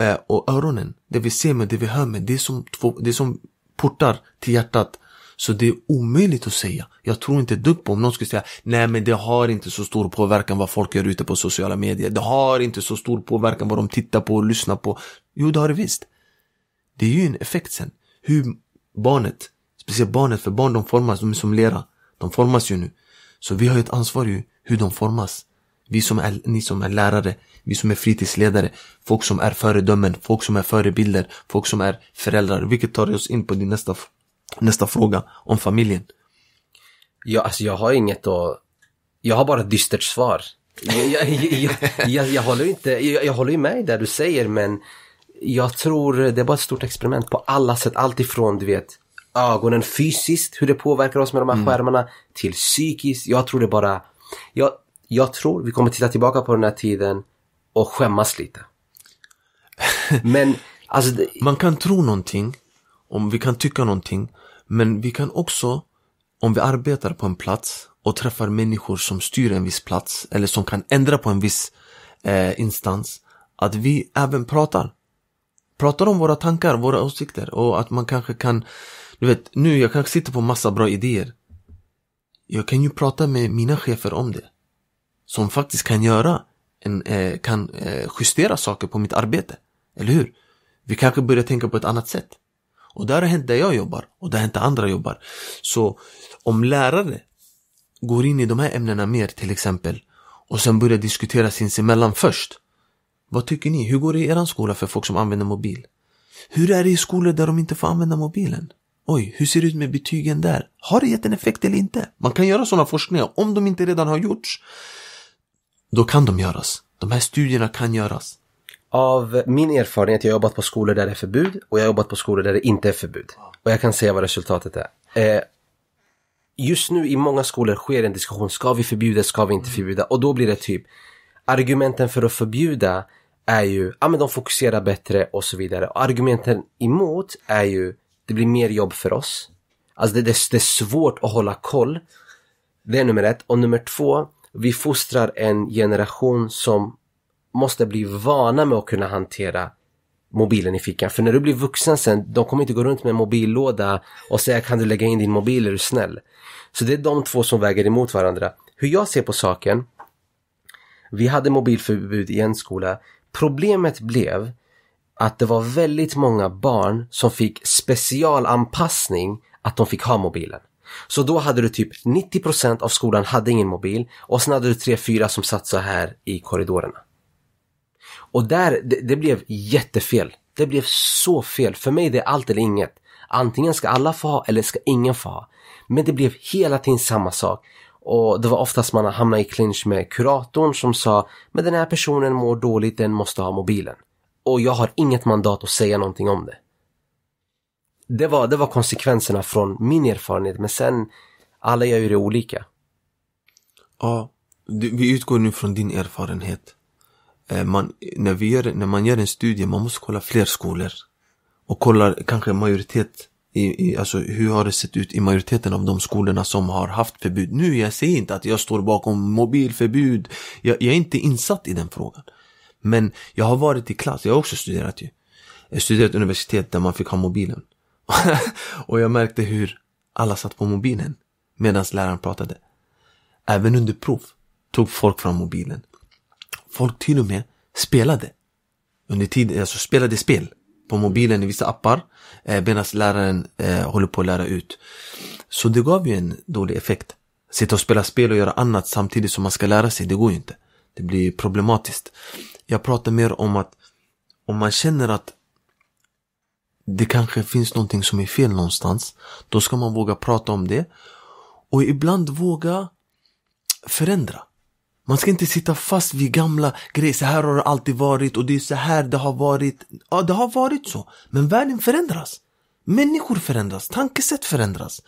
eh, och öronen, det vi ser med, det vi hör med, det är som, två, det är som portar till hjärtat så det är omöjligt att säga. Jag tror inte ett dugg på om någon skulle säga nej men det har inte så stor påverkan vad folk gör ute på sociala medier. Det har inte så stor påverkan vad de tittar på och lyssnar på. Jo, det har det visst. Det är ju en effekt sen. Hur barnet, speciellt barnet, för barn de formas, de är som lera. De formas ju nu. Så vi har ju ett ansvar ju hur de formas. Vi som är, ni som är lärare, vi som är fritidsledare, folk som är föredömen, folk som är förebilder, folk som är föräldrar. Vilket tar oss in på din nästa Nästa fråga, om familjen. Ja, alltså jag har inget att... Jag har bara ett dystert svar. Jag, jag, jag, jag håller inte, jag, håller ju med i det du säger men jag tror det är bara ett stort experiment på alla sätt. Allt ifrån du vet ögonen fysiskt, hur det påverkar oss med de här mm. skärmarna till psykiskt. Jag tror det bara... Jag, jag tror vi kommer titta tillbaka på den här tiden och skämmas lite. [LAUGHS] Men alltså... Det... Man kan tro någonting om vi kan tycka någonting, men vi kan också, om vi arbetar på en plats och träffar människor som styr en viss plats eller som kan ändra på en viss eh, instans, att vi även pratar. Pratar om våra tankar, våra åsikter och att man kanske kan, du vet, nu jag kanske sitter på massa bra idéer. Jag kan ju prata med mina chefer om det. Som faktiskt kan göra, en, eh, kan eh, justera saker på mitt arbete. Eller hur? Vi kanske börjar tänka på ett annat sätt. Och det har hänt där jag jobbar och det har hänt där andra jobbar. Så om lärare går in i de här ämnena mer till exempel och sen börjar diskutera sinsemellan först. Vad tycker ni? Hur går det i er skola för folk som använder mobil? Hur är det i skolor där de inte får använda mobilen? Oj, hur ser det ut med betygen där? Har det gett en effekt eller inte? Man kan göra sådana forskningar om de inte redan har gjorts. Då kan de göras. De här studierna kan göras av min erfarenhet, jag har jobbat på skolor där det är förbud och jag har jobbat på skolor där det inte är förbud. Och jag kan säga vad resultatet är. Eh, just nu i många skolor sker en diskussion, ska vi förbjuda, ska vi inte mm. förbjuda? Och då blir det typ, argumenten för att förbjuda är ju, ja men de fokuserar bättre och så vidare. Och argumenten emot är ju, det blir mer jobb för oss. Alltså det, det, det är svårt att hålla koll. Det är nummer ett. Och nummer två, vi fostrar en generation som måste bli vana med att kunna hantera mobilen i fickan. För när du blir vuxen sen, de kommer inte gå runt med en mobillåda och säga kan du lägga in din mobil, är du snäll? Så det är de två som väger emot varandra. Hur jag ser på saken, vi hade mobilförbud i en skola. Problemet blev att det var väldigt många barn som fick specialanpassning att de fick ha mobilen. Så då hade du typ 90% av skolan hade ingen mobil och sen hade du 3-4 som satt så här i korridorerna. Och där, det, det blev jättefel. Det blev så fel. För mig det är allt eller inget. Antingen ska alla få ha eller ska ingen få ha. Men det blev hela tiden samma sak. Och det var oftast man hamnade i clinch med kuratorn som sa men den här personen mår dåligt, den måste ha mobilen. Och jag har inget mandat att säga någonting om det. Det var, det var konsekvenserna från min erfarenhet men sen alla gör ju det olika. Ja, vi utgår nu från din erfarenhet. Eh, man, när, vi gör, när man gör en studie, man måste kolla fler skolor. Och kolla kanske majoritet, i, i, alltså hur har det sett ut i majoriteten av de skolorna som har haft förbud. Nu, jag säger inte att jag står bakom mobilförbud. Jag, jag är inte insatt i den frågan. Men jag har varit i klass, jag har också studerat ju. Jag studerade universitet där man fick ha mobilen. [LAUGHS] och jag märkte hur alla satt på mobilen medan läraren pratade. Även under prov tog folk fram mobilen folk till och med spelade. Under tiden, alltså spelade spel på mobilen i vissa appar eh, medan läraren eh, håller på att lära ut. Så det gav ju en dålig effekt. Sitta och spela spel och göra annat samtidigt som man ska lära sig, det går ju inte. Det blir problematiskt. Jag pratar mer om att om man känner att det kanske finns någonting som är fel någonstans, då ska man våga prata om det. Och ibland våga förändra. Man ska inte sitta fast vid gamla grejer. Så här har det alltid varit och det är så här det har varit. Ja, det har varit så. Men världen förändras. Människor förändras. Tankesätt förändras.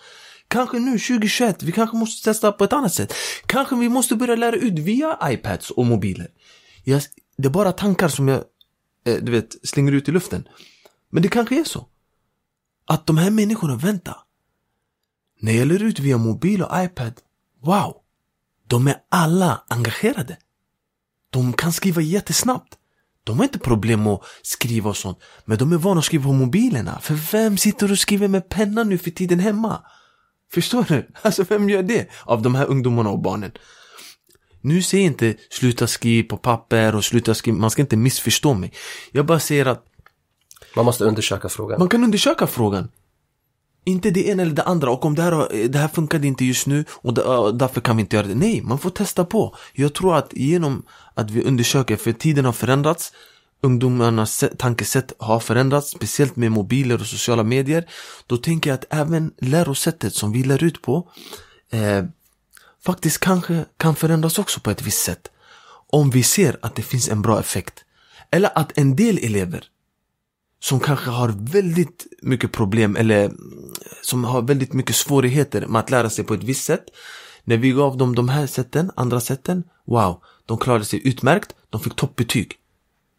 Kanske nu 2021, vi kanske måste testa på ett annat sätt. Kanske vi måste börja lära ut via iPads och mobiler. Jag, det är bara tankar som jag, eh, du vet, slänger ut i luften. Men det kanske är så. Att de här människorna, vänta. När jag lär ut via mobil och iPad, wow! De är alla engagerade. De kan skriva jättesnabbt. De har inte problem att skriva och sånt. Men de är vana att skriva på mobilerna. För vem sitter och skriver med penna nu för tiden hemma? Förstår du? [LAUGHS] Alltså vem gör det? Av de här ungdomarna och barnen. Nu säger inte sluta skriva på papper och sluta skriva, man ska inte missförstå mig. Jag bara säger att... Man måste undersöka frågan. Man kan undersöka frågan. Inte det ena eller det andra och om det här, det här funkade inte just nu och därför kan vi inte göra det. Nej, man får testa på. Jag tror att genom att vi undersöker, för tiden har förändrats, ungdomarnas tankesätt har förändrats, speciellt med mobiler och sociala medier. Då tänker jag att även lärosättet som vi lär ut på eh, faktiskt kanske kan förändras också på ett visst sätt. Om vi ser att det finns en bra effekt. Eller att en del elever som kanske har väldigt mycket problem eller mm, som har väldigt mycket svårigheter med att lära sig på ett visst sätt. När vi gav dem de här sätten, andra sätten, wow, de klarade sig utmärkt, de fick toppbetyg.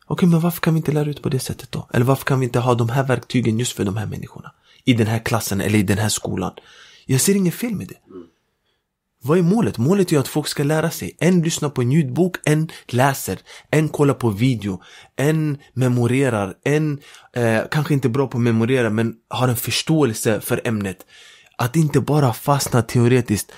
Okej, men varför kan vi inte lära ut på det sättet då? Eller varför kan vi inte ha de här verktygen just för de här människorna? I den här klassen eller i den här skolan. Jag ser inget fel med det. Mm. Vad är målet? Målet är att folk ska lära sig. En lyssnar på en ljudbok, en läser, en kollar på video, en memorerar, en eh, kanske inte är bra på att memorera men har en förståelse för ämnet. Att inte bara fastna teoretiskt.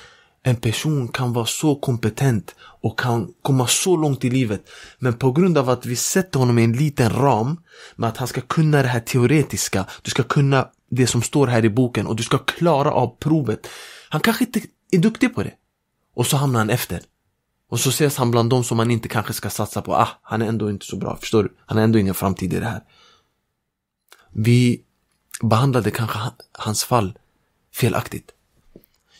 En person kan vara så kompetent och kan komma så långt i livet. Men på grund av att vi sätter honom i en liten ram med att han ska kunna det här teoretiska, du ska kunna det som står här i boken och du ska klara av provet. Han kanske inte är duktig på det. Och så hamnar han efter. Och så ses han bland de som man inte kanske ska satsa på. Ah, han är ändå inte så bra, förstår du? Han har ändå ingen framtid i det här. Vi behandlade kanske hans fall felaktigt.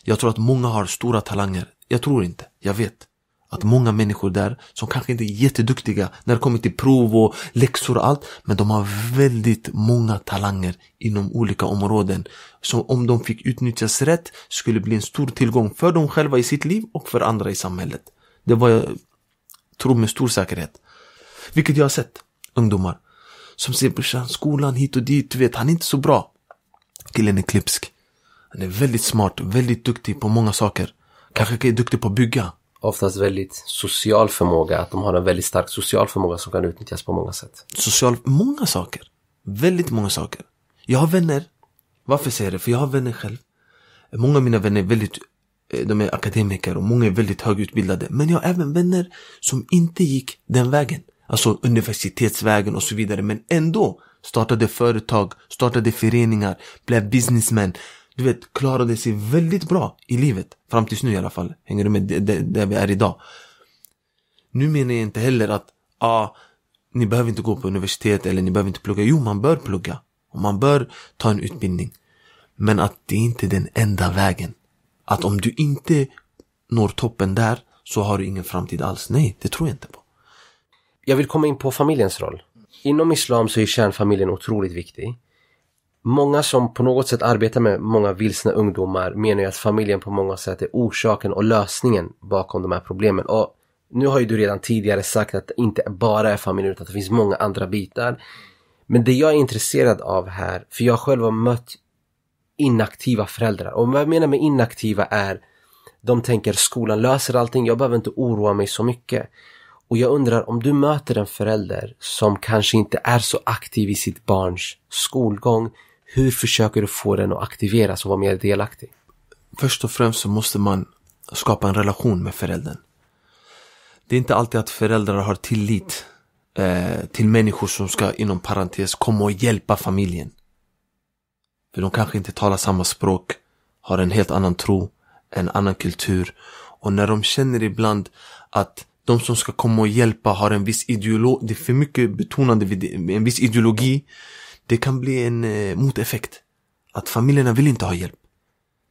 Jag tror att många har stora talanger. Jag tror inte, jag vet. Att många människor där som kanske inte är jätteduktiga när det kommer till prov och läxor och allt. Men de har väldigt många talanger inom olika områden. Som om de fick utnyttjas rätt skulle bli en stor tillgång för dem själva i sitt liv och för andra i samhället. Det var jag tror med stor säkerhet. Vilket jag har sett ungdomar. Som ser brorsan, skolan hit och dit, du vet, han är inte så bra. Killen är klipsk. Han är väldigt smart, väldigt duktig på många saker. Kanske är duktig på att bygga oftast väldigt social förmåga, att de har en väldigt stark social förmåga som kan utnyttjas på många sätt. Social, många saker. Väldigt många saker. Jag har vänner. Varför säger jag det? För jag har vänner själv. Många av mina vänner är väldigt, eh, de är akademiker och många är väldigt högutbildade. Men jag har även vänner som inte gick den vägen. Alltså universitetsvägen och så vidare. Men ändå startade företag, startade föreningar, blev businessmen du vet, klarade sig väldigt bra i livet. Fram tills nu i alla fall. Hänger du med? Där vi är idag. Nu menar jag inte heller att, ja, ah, ni behöver inte gå på universitet eller ni behöver inte plugga. Jo, man bör plugga. Och man bör ta en utbildning. Men att det är inte är den enda vägen. Att om du inte når toppen där så har du ingen framtid alls. Nej, det tror jag inte på. Jag vill komma in på familjens roll. Inom islam så är kärnfamiljen otroligt viktig. Många som på något sätt arbetar med många vilsna ungdomar menar ju att familjen på många sätt är orsaken och lösningen bakom de här problemen. Och nu har ju du redan tidigare sagt att det inte bara är familjen utan att det finns många andra bitar. Men det jag är intresserad av här, för jag själv har mött inaktiva föräldrar. Och vad jag menar med inaktiva är de tänker skolan löser allting, jag behöver inte oroa mig så mycket. Och jag undrar om du möter en förälder som kanske inte är så aktiv i sitt barns skolgång hur försöker du få den att aktiveras och vara mer delaktig? Först och främst så måste man skapa en relation med föräldern. Det är inte alltid att föräldrar har tillit eh, till människor som ska, inom parentes, komma och hjälpa familjen. För de kanske inte talar samma språk, har en helt annan tro, en annan kultur. Och när de känner ibland att de som ska komma och hjälpa har en viss ideologi, det är för mycket betonande vid en viss ideologi det kan bli en eh, moteffekt. Att familjerna vill inte ha hjälp.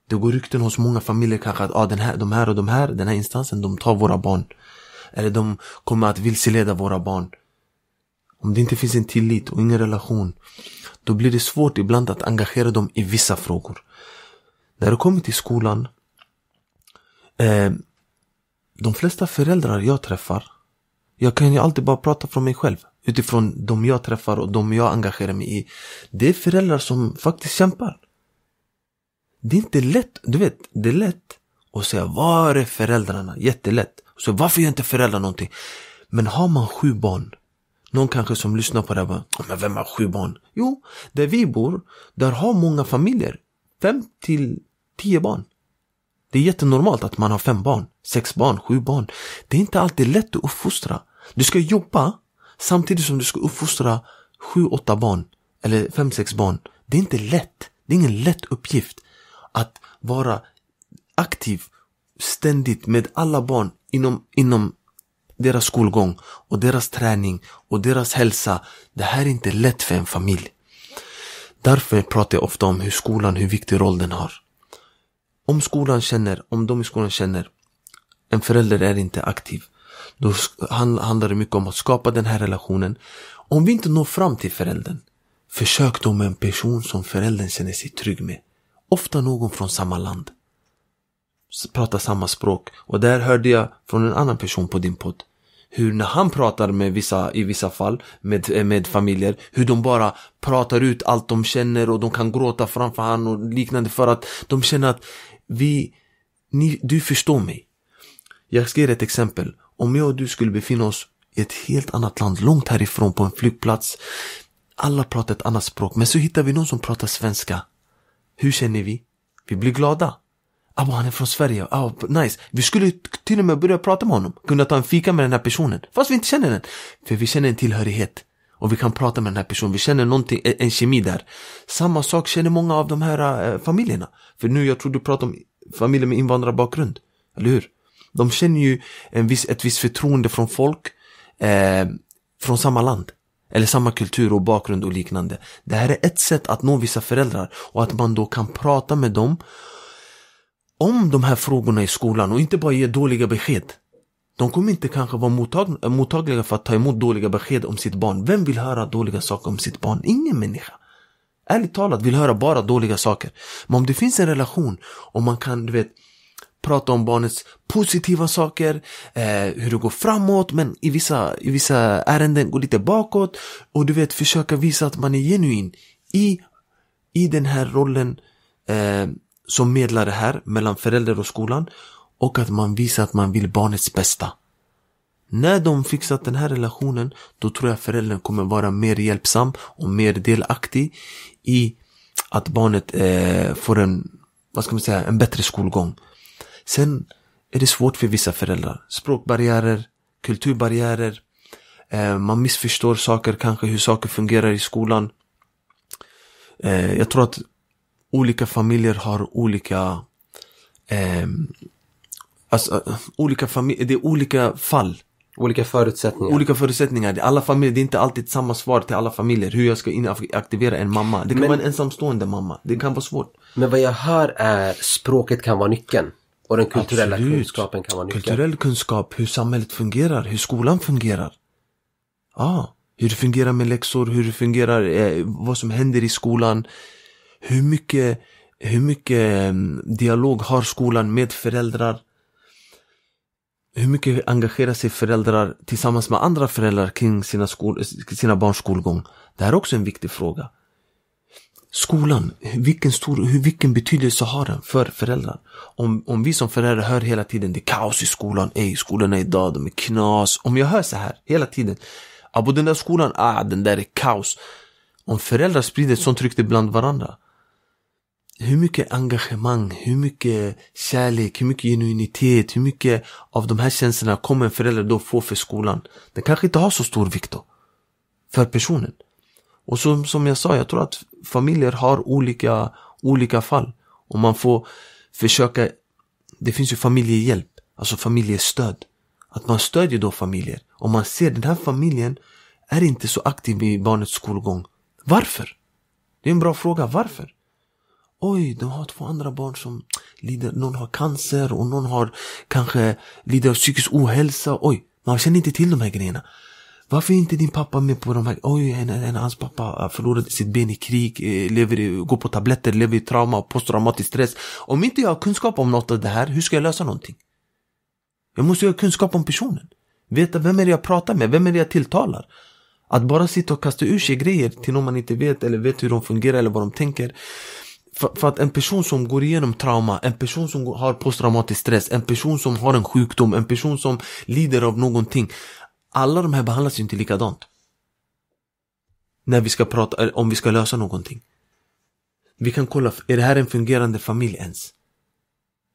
Det går rykten hos många familjer kanske att ah, den här, de här och de här, den här instansen, de tar våra barn. Eller de kommer att vilseleda våra barn. Om det inte finns en tillit och ingen relation, då blir det svårt ibland att engagera dem i vissa frågor. När det kommer till skolan, eh, de flesta föräldrar jag träffar, jag kan ju alltid bara prata från mig själv utifrån de jag träffar och de jag engagerar mig i. Det är föräldrar som faktiskt kämpar. Det är inte lätt, du vet, det är lätt att säga var är föräldrarna? Jättelätt. Så varför gör inte föräldrarna någonting? Men har man sju barn, någon kanske som lyssnar på det här bara, men vem har sju barn? Jo, där vi bor, där har många familjer fem till tio barn. Det är jättenormalt att man har fem barn, sex barn, sju barn. Det är inte alltid lätt att uppfostra. Du ska jobba samtidigt som du ska uppfostra sju, åtta barn eller fem, sex barn. Det är inte lätt. Det är ingen lätt uppgift att vara aktiv ständigt med alla barn inom, inom deras skolgång och deras träning och deras hälsa. Det här är inte lätt för en familj. Därför pratar jag ofta om hur skolan, hur viktig roll den har. Om skolan känner, om de i skolan känner, en förälder är inte aktiv. Då handlar det mycket om att skapa den här relationen. Om vi inte når fram till föräldern, försök då med en person som föräldern känner sig trygg med. Ofta någon från samma land. Prata samma språk. Och där hörde jag från en annan person på din podd hur när han pratar med vissa, i vissa fall, med, eh, med familjer, hur de bara pratar ut allt de känner och de kan gråta framför han och liknande för att de känner att vi, ni, du förstår mig. Jag ska ge ett exempel. Om jag och du skulle befinna oss i ett helt annat land, långt härifrån på en flygplats. Alla pratar ett annat språk, men så hittar vi någon som pratar svenska. Hur känner vi? Vi blir glada. Ah, han är från Sverige. Ah, nice. Vi skulle till och med börja prata med honom. Kunna ta en fika med den här personen. Fast vi inte känner den. För vi känner en tillhörighet. Och vi kan prata med den här personen. Vi känner någonting, en kemi där. Samma sak känner många av de här äh, familjerna. För nu, jag tror du pratar om familjer med invandrarbakgrund. Eller hur? de känner ju en viss, ett visst förtroende från folk eh, från samma land. Eller samma kultur och bakgrund och liknande. Det här är ett sätt att nå vissa föräldrar och att man då kan prata med dem om de här frågorna i skolan och inte bara ge dåliga besked. De kommer inte kanske vara mottag mottagliga för att ta emot dåliga besked om sitt barn. Vem vill höra dåliga saker om sitt barn? Ingen människa. Ärligt talat vill höra bara dåliga saker. Men om det finns en relation och man kan, du vet, prata om barnets positiva saker, eh, hur det går framåt men i vissa, i vissa ärenden går lite bakåt. Och du vet, försöka visa att man är genuin i, i den här rollen eh, som medlare här mellan förälder och skolan. Och att man visar att man vill barnets bästa. När de fixat den här relationen, då tror jag föräldern kommer vara mer hjälpsam och mer delaktig i att barnet eh, får en, vad ska man säga, en bättre skolgång. Sen är det svårt för vissa föräldrar. Språkbarriärer, kulturbarriärer. Eh, man missförstår saker, kanske hur saker fungerar i skolan. Eh, jag tror att olika familjer har olika eh, Alltså, olika familjer, det är olika fall. Olika förutsättningar. Olika förutsättningar. Alla familjer, det är inte alltid samma svar till alla familjer. Hur jag ska aktivera en mamma. Det kan men, vara en ensamstående mamma. Det kan vara svårt. Men vad jag hör är, språket kan vara nyckeln. Och den kulturella Absolut. kunskapen kan vara nyckeln. Kulturell kunskap, hur samhället fungerar, hur skolan fungerar. Ja, ah, hur det fungerar med läxor, hur det fungerar, eh, vad som händer i skolan. Hur mycket, hur mycket mm, dialog har skolan med föräldrar? Hur mycket engagerar sig föräldrar tillsammans med andra föräldrar kring sina, skol, sina barns skolgång? Det här är också en viktig fråga. Skolan, vilken, stor, vilken betydelse har den för föräldrar? Om, om vi som föräldrar hör hela tiden det är kaos i skolan, ej skolorna idag, de är knas. Om jag hör så här hela tiden, abo ah, den där skolan, ah den där är kaos. Om föräldrar sprider ett sånt rykte bland varandra. Hur mycket engagemang, hur mycket kärlek, hur mycket genuinitet, hur mycket av de här känslorna kommer en förälder då få för skolan? Den kanske inte har så stor vikt då. För personen. Och som, som jag sa, jag tror att familjer har olika, olika fall. Och man får försöka, det finns ju familjehjälp, alltså familjestöd. Att man stödjer då familjer. Om man ser den här familjen är inte så aktiv i barnets skolgång. Varför? Det är en bra fråga, varför? Oj, de har två andra barn som lider, någon har cancer och någon har kanske lider av psykisk ohälsa. Oj, man känner inte till de här grejerna. Varför är inte din pappa med på de här? Oj, en, en, hans pappa förlorade sitt ben i krig, eh, lever i, går på tabletter, lever i trauma, posttraumatisk stress. Om inte jag har kunskap om något av det här, hur ska jag lösa någonting? Jag måste ju ha kunskap om personen. Veta vem är det jag pratar med, vem är det jag tilltalar? Att bara sitta och kasta ur sig grejer till någon man inte vet eller vet hur de fungerar eller vad de tänker. För, för, att en person som går igenom trauma, en person som har posttraumatisk stress, en person som har en sjukdom, en person som lider av någonting alla de här behandlas ju inte likadant. När vi ska prata, om vi ska lösa någonting. Vi kan kolla, är det här en fungerande familj ens?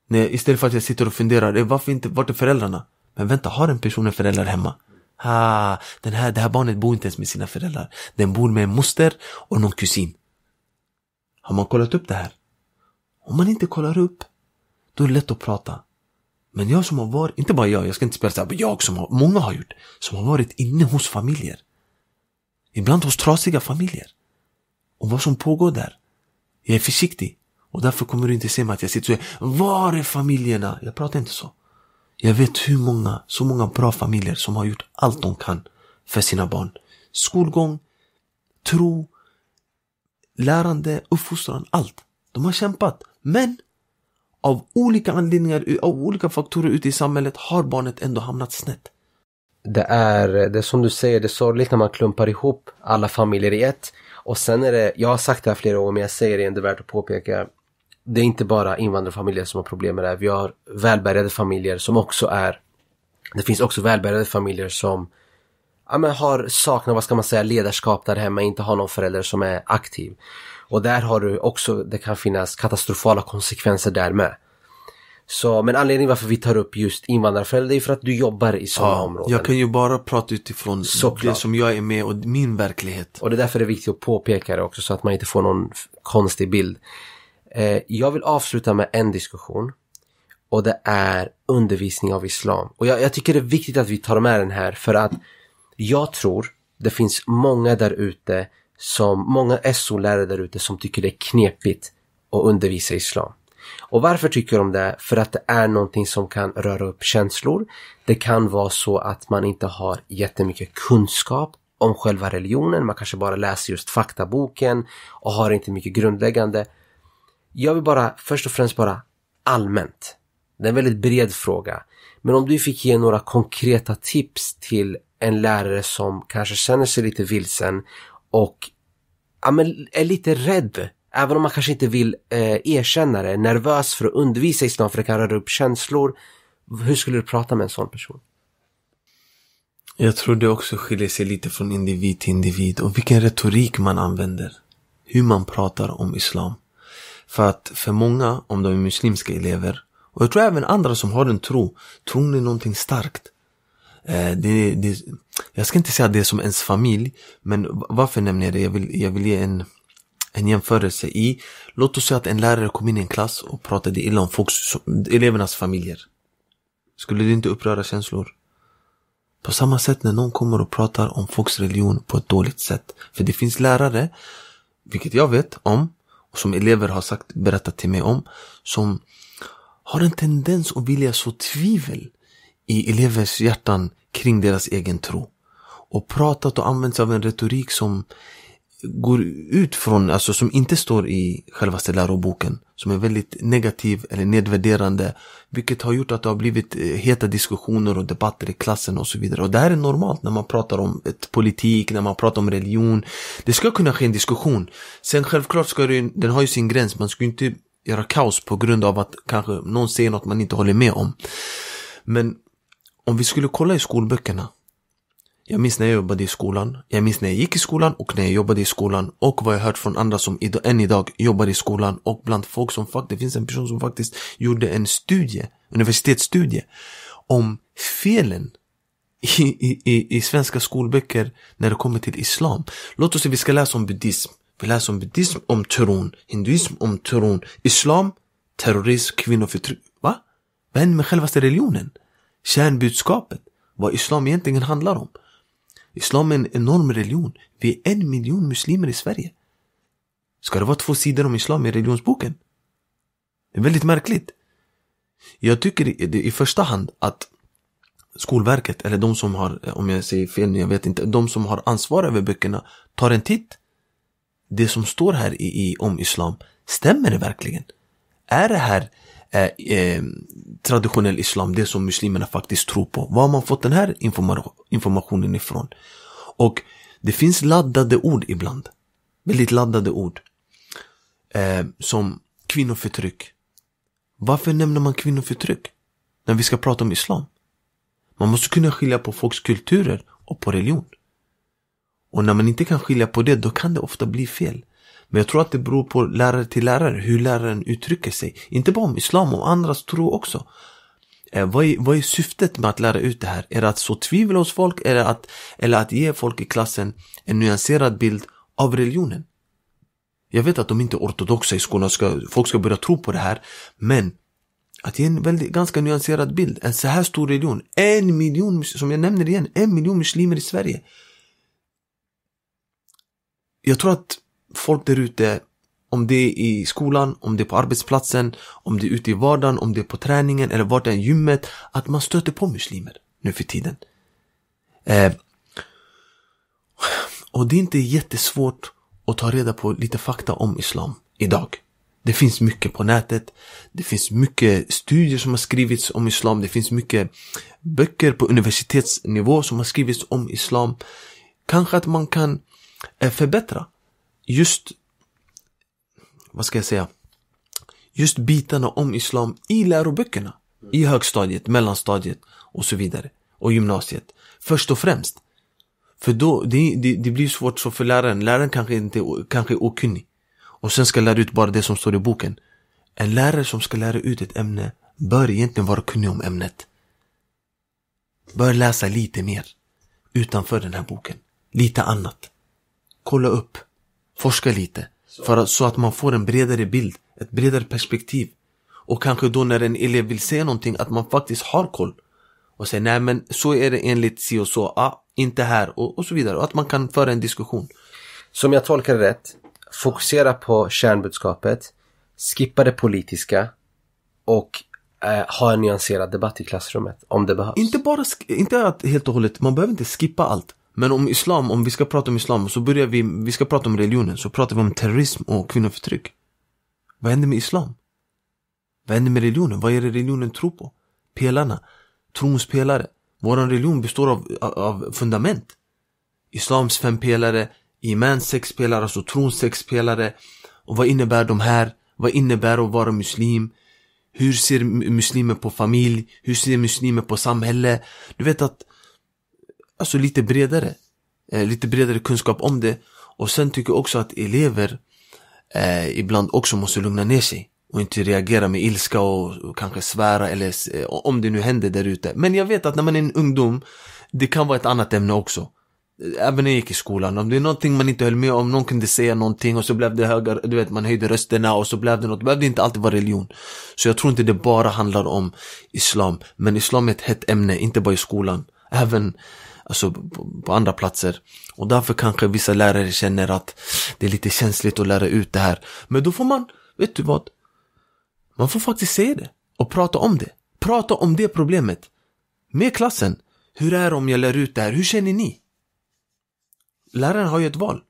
Nej, istället för att jag sitter och funderar, eh, varför inte, vart är föräldrarna? Men vänta, har den personen föräldrar hemma? Ah, den här, det här barnet bor inte ens med sina föräldrar. Den bor med en moster och någon kusin. Har man kollat upp det här? Om man inte kollar upp, då är det lätt att prata. Men jag som har varit, inte bara jag, jag ska inte spela så här, men jag som har, många har gjort, som har varit inne hos familjer. Ibland hos trasiga familjer. Och vad som pågår där. Jag är försiktig. Och därför kommer du inte se mig att jag sitter och säger, var är familjerna? Jag pratar inte så. Jag vet hur många, så många bra familjer som har gjort allt de kan för sina barn. Skolgång, tro, lärande, uppfostran, allt. De har kämpat. Men av olika anledningar, av olika faktorer ute i samhället har barnet ändå hamnat snett. Det är, det är som du säger, det är sorgligt när man klumpar ihop alla familjer i ett. Och sen är det, jag har sagt det här flera gånger men jag säger det igen, det är värt att påpeka. Det är inte bara invandrarfamiljer som har problem med det här. Vi har välbärgade familjer som också är, det finns också välbärgade familjer som ja, men har saknat, vad ska man säga, ledarskap där hemma, inte har någon förälder som är aktiv. Och där har du också, det kan finnas katastrofala konsekvenser där med. Så, men anledningen varför vi tar upp just invandrarföräldrar är för att du jobbar i sådana ja, områden. Jag kan ju bara prata utifrån Såklart. det som jag är med och min verklighet. Och det är därför det är viktigt att påpeka det också så att man inte får någon konstig bild. Eh, jag vill avsluta med en diskussion. Och det är undervisning av islam. Och jag, jag, tycker det är viktigt att vi tar med den här för att jag tror det finns många där ute som, många SO-lärare där ute som tycker det är knepigt att undervisa i islam. Och varför tycker de det? För att det är någonting som kan röra upp känslor. Det kan vara så att man inte har jättemycket kunskap om själva religionen. Man kanske bara läser just faktaboken och har inte mycket grundläggande. Jag vill bara först och främst bara allmänt. Det är en väldigt bred fråga. Men om du fick ge några konkreta tips till en lärare som kanske känner sig lite vilsen och ja, men är lite rädd Även om man kanske inte vill eh, erkänna det, nervös för att undervisa i islam för det kan röra upp känslor. Hur skulle du prata med en sån person? Jag tror det också skiljer sig lite från individ till individ och vilken retorik man använder. Hur man pratar om islam. För att för många, om de är muslimska elever, och jag tror även andra som har en tro, tron är någonting starkt. Eh, det, det, jag ska inte säga att det är som ens familj, men varför nämner jag det? Jag vill, jag vill ge en, en jämförelse i, låt oss säga att en lärare kom in i en klass och pratade illa om folks, elevernas familjer. Skulle det inte uppröra känslor? På samma sätt när någon kommer och pratar om folks religion på ett dåligt sätt. För det finns lärare, vilket jag vet om, och som elever har sagt, berättat till mig om, som har en tendens att vilja så tvivel i elevers hjärtan kring deras egen tro. Och pratat och använt sig av en retorik som går ut från, alltså som inte står i självaste läroboken. Som är väldigt negativ eller nedvärderande. Vilket har gjort att det har blivit eh, heta diskussioner och debatter i klassen och så vidare. Och det här är normalt när man pratar om ett politik, när man pratar om religion. Det ska kunna ske en diskussion. Sen självklart ska det, den har ju sin gräns. Man ska ju inte göra kaos på grund av att kanske någon säger något man inte håller med om. Men om vi skulle kolla i skolböckerna. Jag minns när jag jobbade i skolan, jag minns när jag gick i skolan och när jag jobbade i skolan och vad jag hört från andra som än idag jobbar i skolan och bland folk som faktiskt, det finns en person som faktiskt gjorde en studie, universitetsstudie, om felen i, i, i, svenska skolböcker när det kommer till islam. Låt oss säga vi ska läsa om buddhism. Vi läser om buddhism, om tron, hinduism, om tron, islam, terrorism, kvinnoförtryck. Va? Vad händer med självaste religionen? kärnbudskapet. Vad islam egentligen handlar om. Islam är en enorm religion. Vi är en miljon muslimer i Sverige. Ska det vara två sidor om islam i religionsboken? Det är väldigt märkligt. Jag tycker i första hand att Skolverket, eller de som har, eh, om jag säger fel nu, jag vet inte, de som har ansvar över böckerna tar en titt. Det som står här i, i om islam, stämmer det verkligen? Är det här Eh, eh, traditionell islam, det som muslimerna faktiskt tror på. Var har man fått den här informa informationen ifrån? Och det finns laddade ord ibland. Väldigt laddade ord. Eh, som kvinnoförtryck. Varför nämner man kvinnoförtryck? När vi ska prata om islam. Man måste kunna skilja på folks kulturer och på religion. Och när man inte kan skilja på det, då kan det ofta bli fel. Men jag tror att det beror på lärare till lärare, hur läraren uttrycker sig. Inte bara om islam, om andras tro också. Eh, vad, är, vad är syftet med att lära ut det här? Är det att så tvivel hos folk eller att, eller att ge folk i klassen en nyanserad bild av religionen? Jag vet att de inte är ortodoxa i skolan, ska, folk ska börja tro på det här. Men att ge en väldigt, ganska nyanserad bild. En så här stor religion, en miljon, som jag nämner igen, en miljon muslimer i Sverige. Jag tror att folk där ute, om det är i skolan, om det är på arbetsplatsen, om det är ute i vardagen, om det är på träningen eller vart det är gymmet, att man stöter på muslimer nu för tiden. Eh, och det är inte jättesvårt att ta reda på lite fakta om islam idag. Det finns mycket på nätet. Det finns mycket studier som har skrivits om islam. Det finns mycket böcker på universitetsnivå som har skrivits om islam. Kanske att man kan eh, förbättra just, vad ska jag säga, just bitarna om islam i läroböckerna. I högstadiet, mellanstadiet och så vidare. Och gymnasiet. Först och främst. För då, det, det, det blir svårt för läraren. Läraren kanske, inte, kanske är okunnig. Och sen ska lära ut bara det som står i boken. En lärare som ska lära ut ett ämne bör egentligen vara kunnig om ämnet. Bör läsa lite mer. Utanför den här boken. Lite annat. Kolla upp. Forska lite. För att, så att man får en bredare bild, ett bredare perspektiv. Och kanske då när en elev vill säga någonting att man faktiskt har koll. Och säger nej men så är det enligt si och så, ah, inte här och, och så vidare. Och att man kan föra en diskussion. Som jag tolkar det rätt, fokusera på kärnbudskapet, skippa det politiska och eh, ha en nyanserad debatt i klassrummet om det behövs. Inte bara, inte helt och hållet, man behöver inte skippa allt. Men om islam, om vi ska prata om islam så börjar vi, vi ska prata om religionen, så pratar vi om terrorism och kvinnoförtryck. Vad händer med islam? Vad händer med religionen? Vad är det religionen tror på? Pelarna, trons pelare. Våran religion består av, av fundament. Islams fem pelare, imans sex pelare, alltså trons sex pelare. Och vad innebär de här? Vad innebär att vara muslim? Hur ser muslimer på familj? Hur ser muslimer på samhälle? Du vet att alltså lite bredare. Eh, lite bredare kunskap om det. Och sen tycker jag också att elever eh, ibland också måste lugna ner sig och inte reagera med ilska och, och kanske svära eller eh, om det nu händer där ute. Men jag vet att när man är en ungdom, det kan vara ett annat ämne också. Eh, även när jag gick i skolan, om det är någonting man inte höll med om, någon kunde säga någonting och så blev det höga, du vet man höjde rösterna och så blev det något, det behövde inte alltid vara religion. Så jag tror inte det bara handlar om Islam, men Islam är ett hett ämne, inte bara i skolan. Även alltså på andra platser. Och därför kanske vissa lärare känner att det är lite känsligt att lära ut det här. Men då får man, vet du vad? Man får faktiskt säga det och prata om det. Prata om det problemet med klassen. Hur är det om jag lär ut det här? Hur känner ni? Läraren har ju ett val.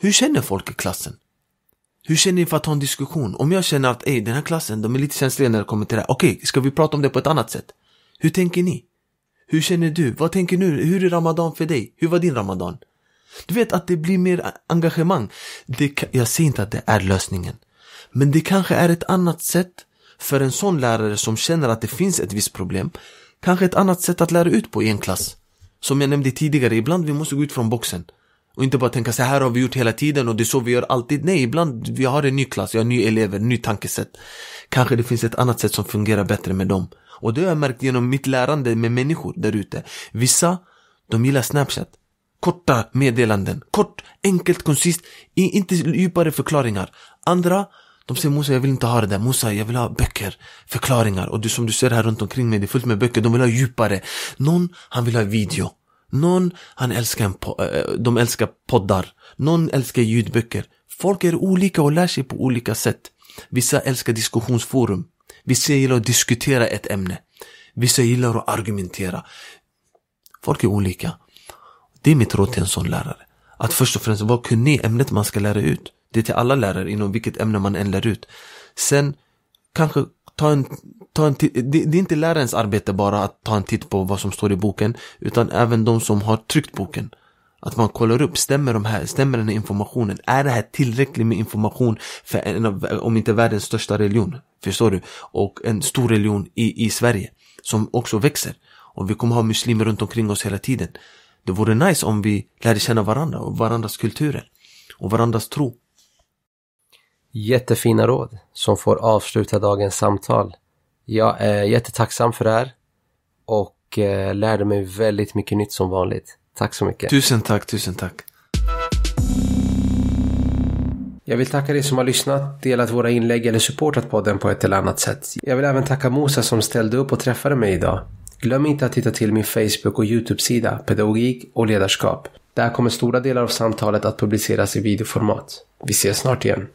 Hur känner folk i klassen? Hur känner ni för att ha en diskussion? Om jag känner att Ej, den här klassen, de är lite känsliga när det kommer till det här. Okej, ska vi prata om det på ett annat sätt? Hur tänker ni? Hur känner du? Vad tänker du? Hur är Ramadan för dig? Hur var din Ramadan? Du vet att det blir mer engagemang. Det, jag säger inte att det är lösningen. Men det kanske är ett annat sätt för en sån lärare som känner att det finns ett visst problem. Kanske ett annat sätt att lära ut på i en klass. Som jag nämnde tidigare, ibland vi måste gå ut från boxen. Och inte bara tänka så här har vi gjort hela tiden och det är så vi gör alltid. Nej, ibland vi har en ny klass, jag har nya elever, ny tankesätt. Kanske det finns ett annat sätt som fungerar bättre med dem. Och det har jag märkt genom mitt lärande med människor där ute. Vissa, de gillar Snapchat. Korta meddelanden, kort, enkelt, koncist, inte djupare förklaringar. Andra, de säger Musa, jag vill inte ha det där. Musa, jag vill ha böcker, förklaringar. Och du som du ser här runt omkring mig, det är fullt med böcker. De vill ha djupare. Någon, han vill ha video. Någon, han älskar en eh, eh, de älskar poddar. Någon älskar ljudböcker. Folk är olika och lär sig på olika sätt. Vissa älskar diskussionsforum. Vissa gillar att diskutera ett ämne. Vissa gillar att argumentera. Folk är olika. Det är mitt råd till en sån lärare. Att först och främst vara kunnig i ämnet man ska lära ut. Det är till alla lärare inom vilket ämne man än lär ut. Sen kanske ta en ta en det, det, är inte lärarens arbete bara att ta en titt på vad som står i boken, utan även de som har tryckt boken. Att man kollar upp, stämmer, de här, stämmer den här informationen? Är det här tillräckligt med information för en av, om inte världens största religion? Förstår du? Och en stor religion i, i Sverige som också växer. Och vi kommer ha muslimer runt omkring oss hela tiden. Det vore nice om vi lärde känna varandra och varandras kulturer och varandras tro. Jättefina råd som får avsluta dagens samtal. Jag är jättetacksam för det här och eh, lärde mig väldigt mycket nytt som vanligt. Tack så mycket. Tusen tack, tusen tack. Jag vill tacka dig som har lyssnat, delat våra inlägg eller supportat podden på ett eller annat sätt. Jag vill även tacka Mosa som ställde upp och träffade mig idag. Glöm inte att titta till min Facebook och YouTube-sida Pedagogik och ledarskap. Där kommer stora delar av samtalet att publiceras i videoformat. Vi ses snart igen.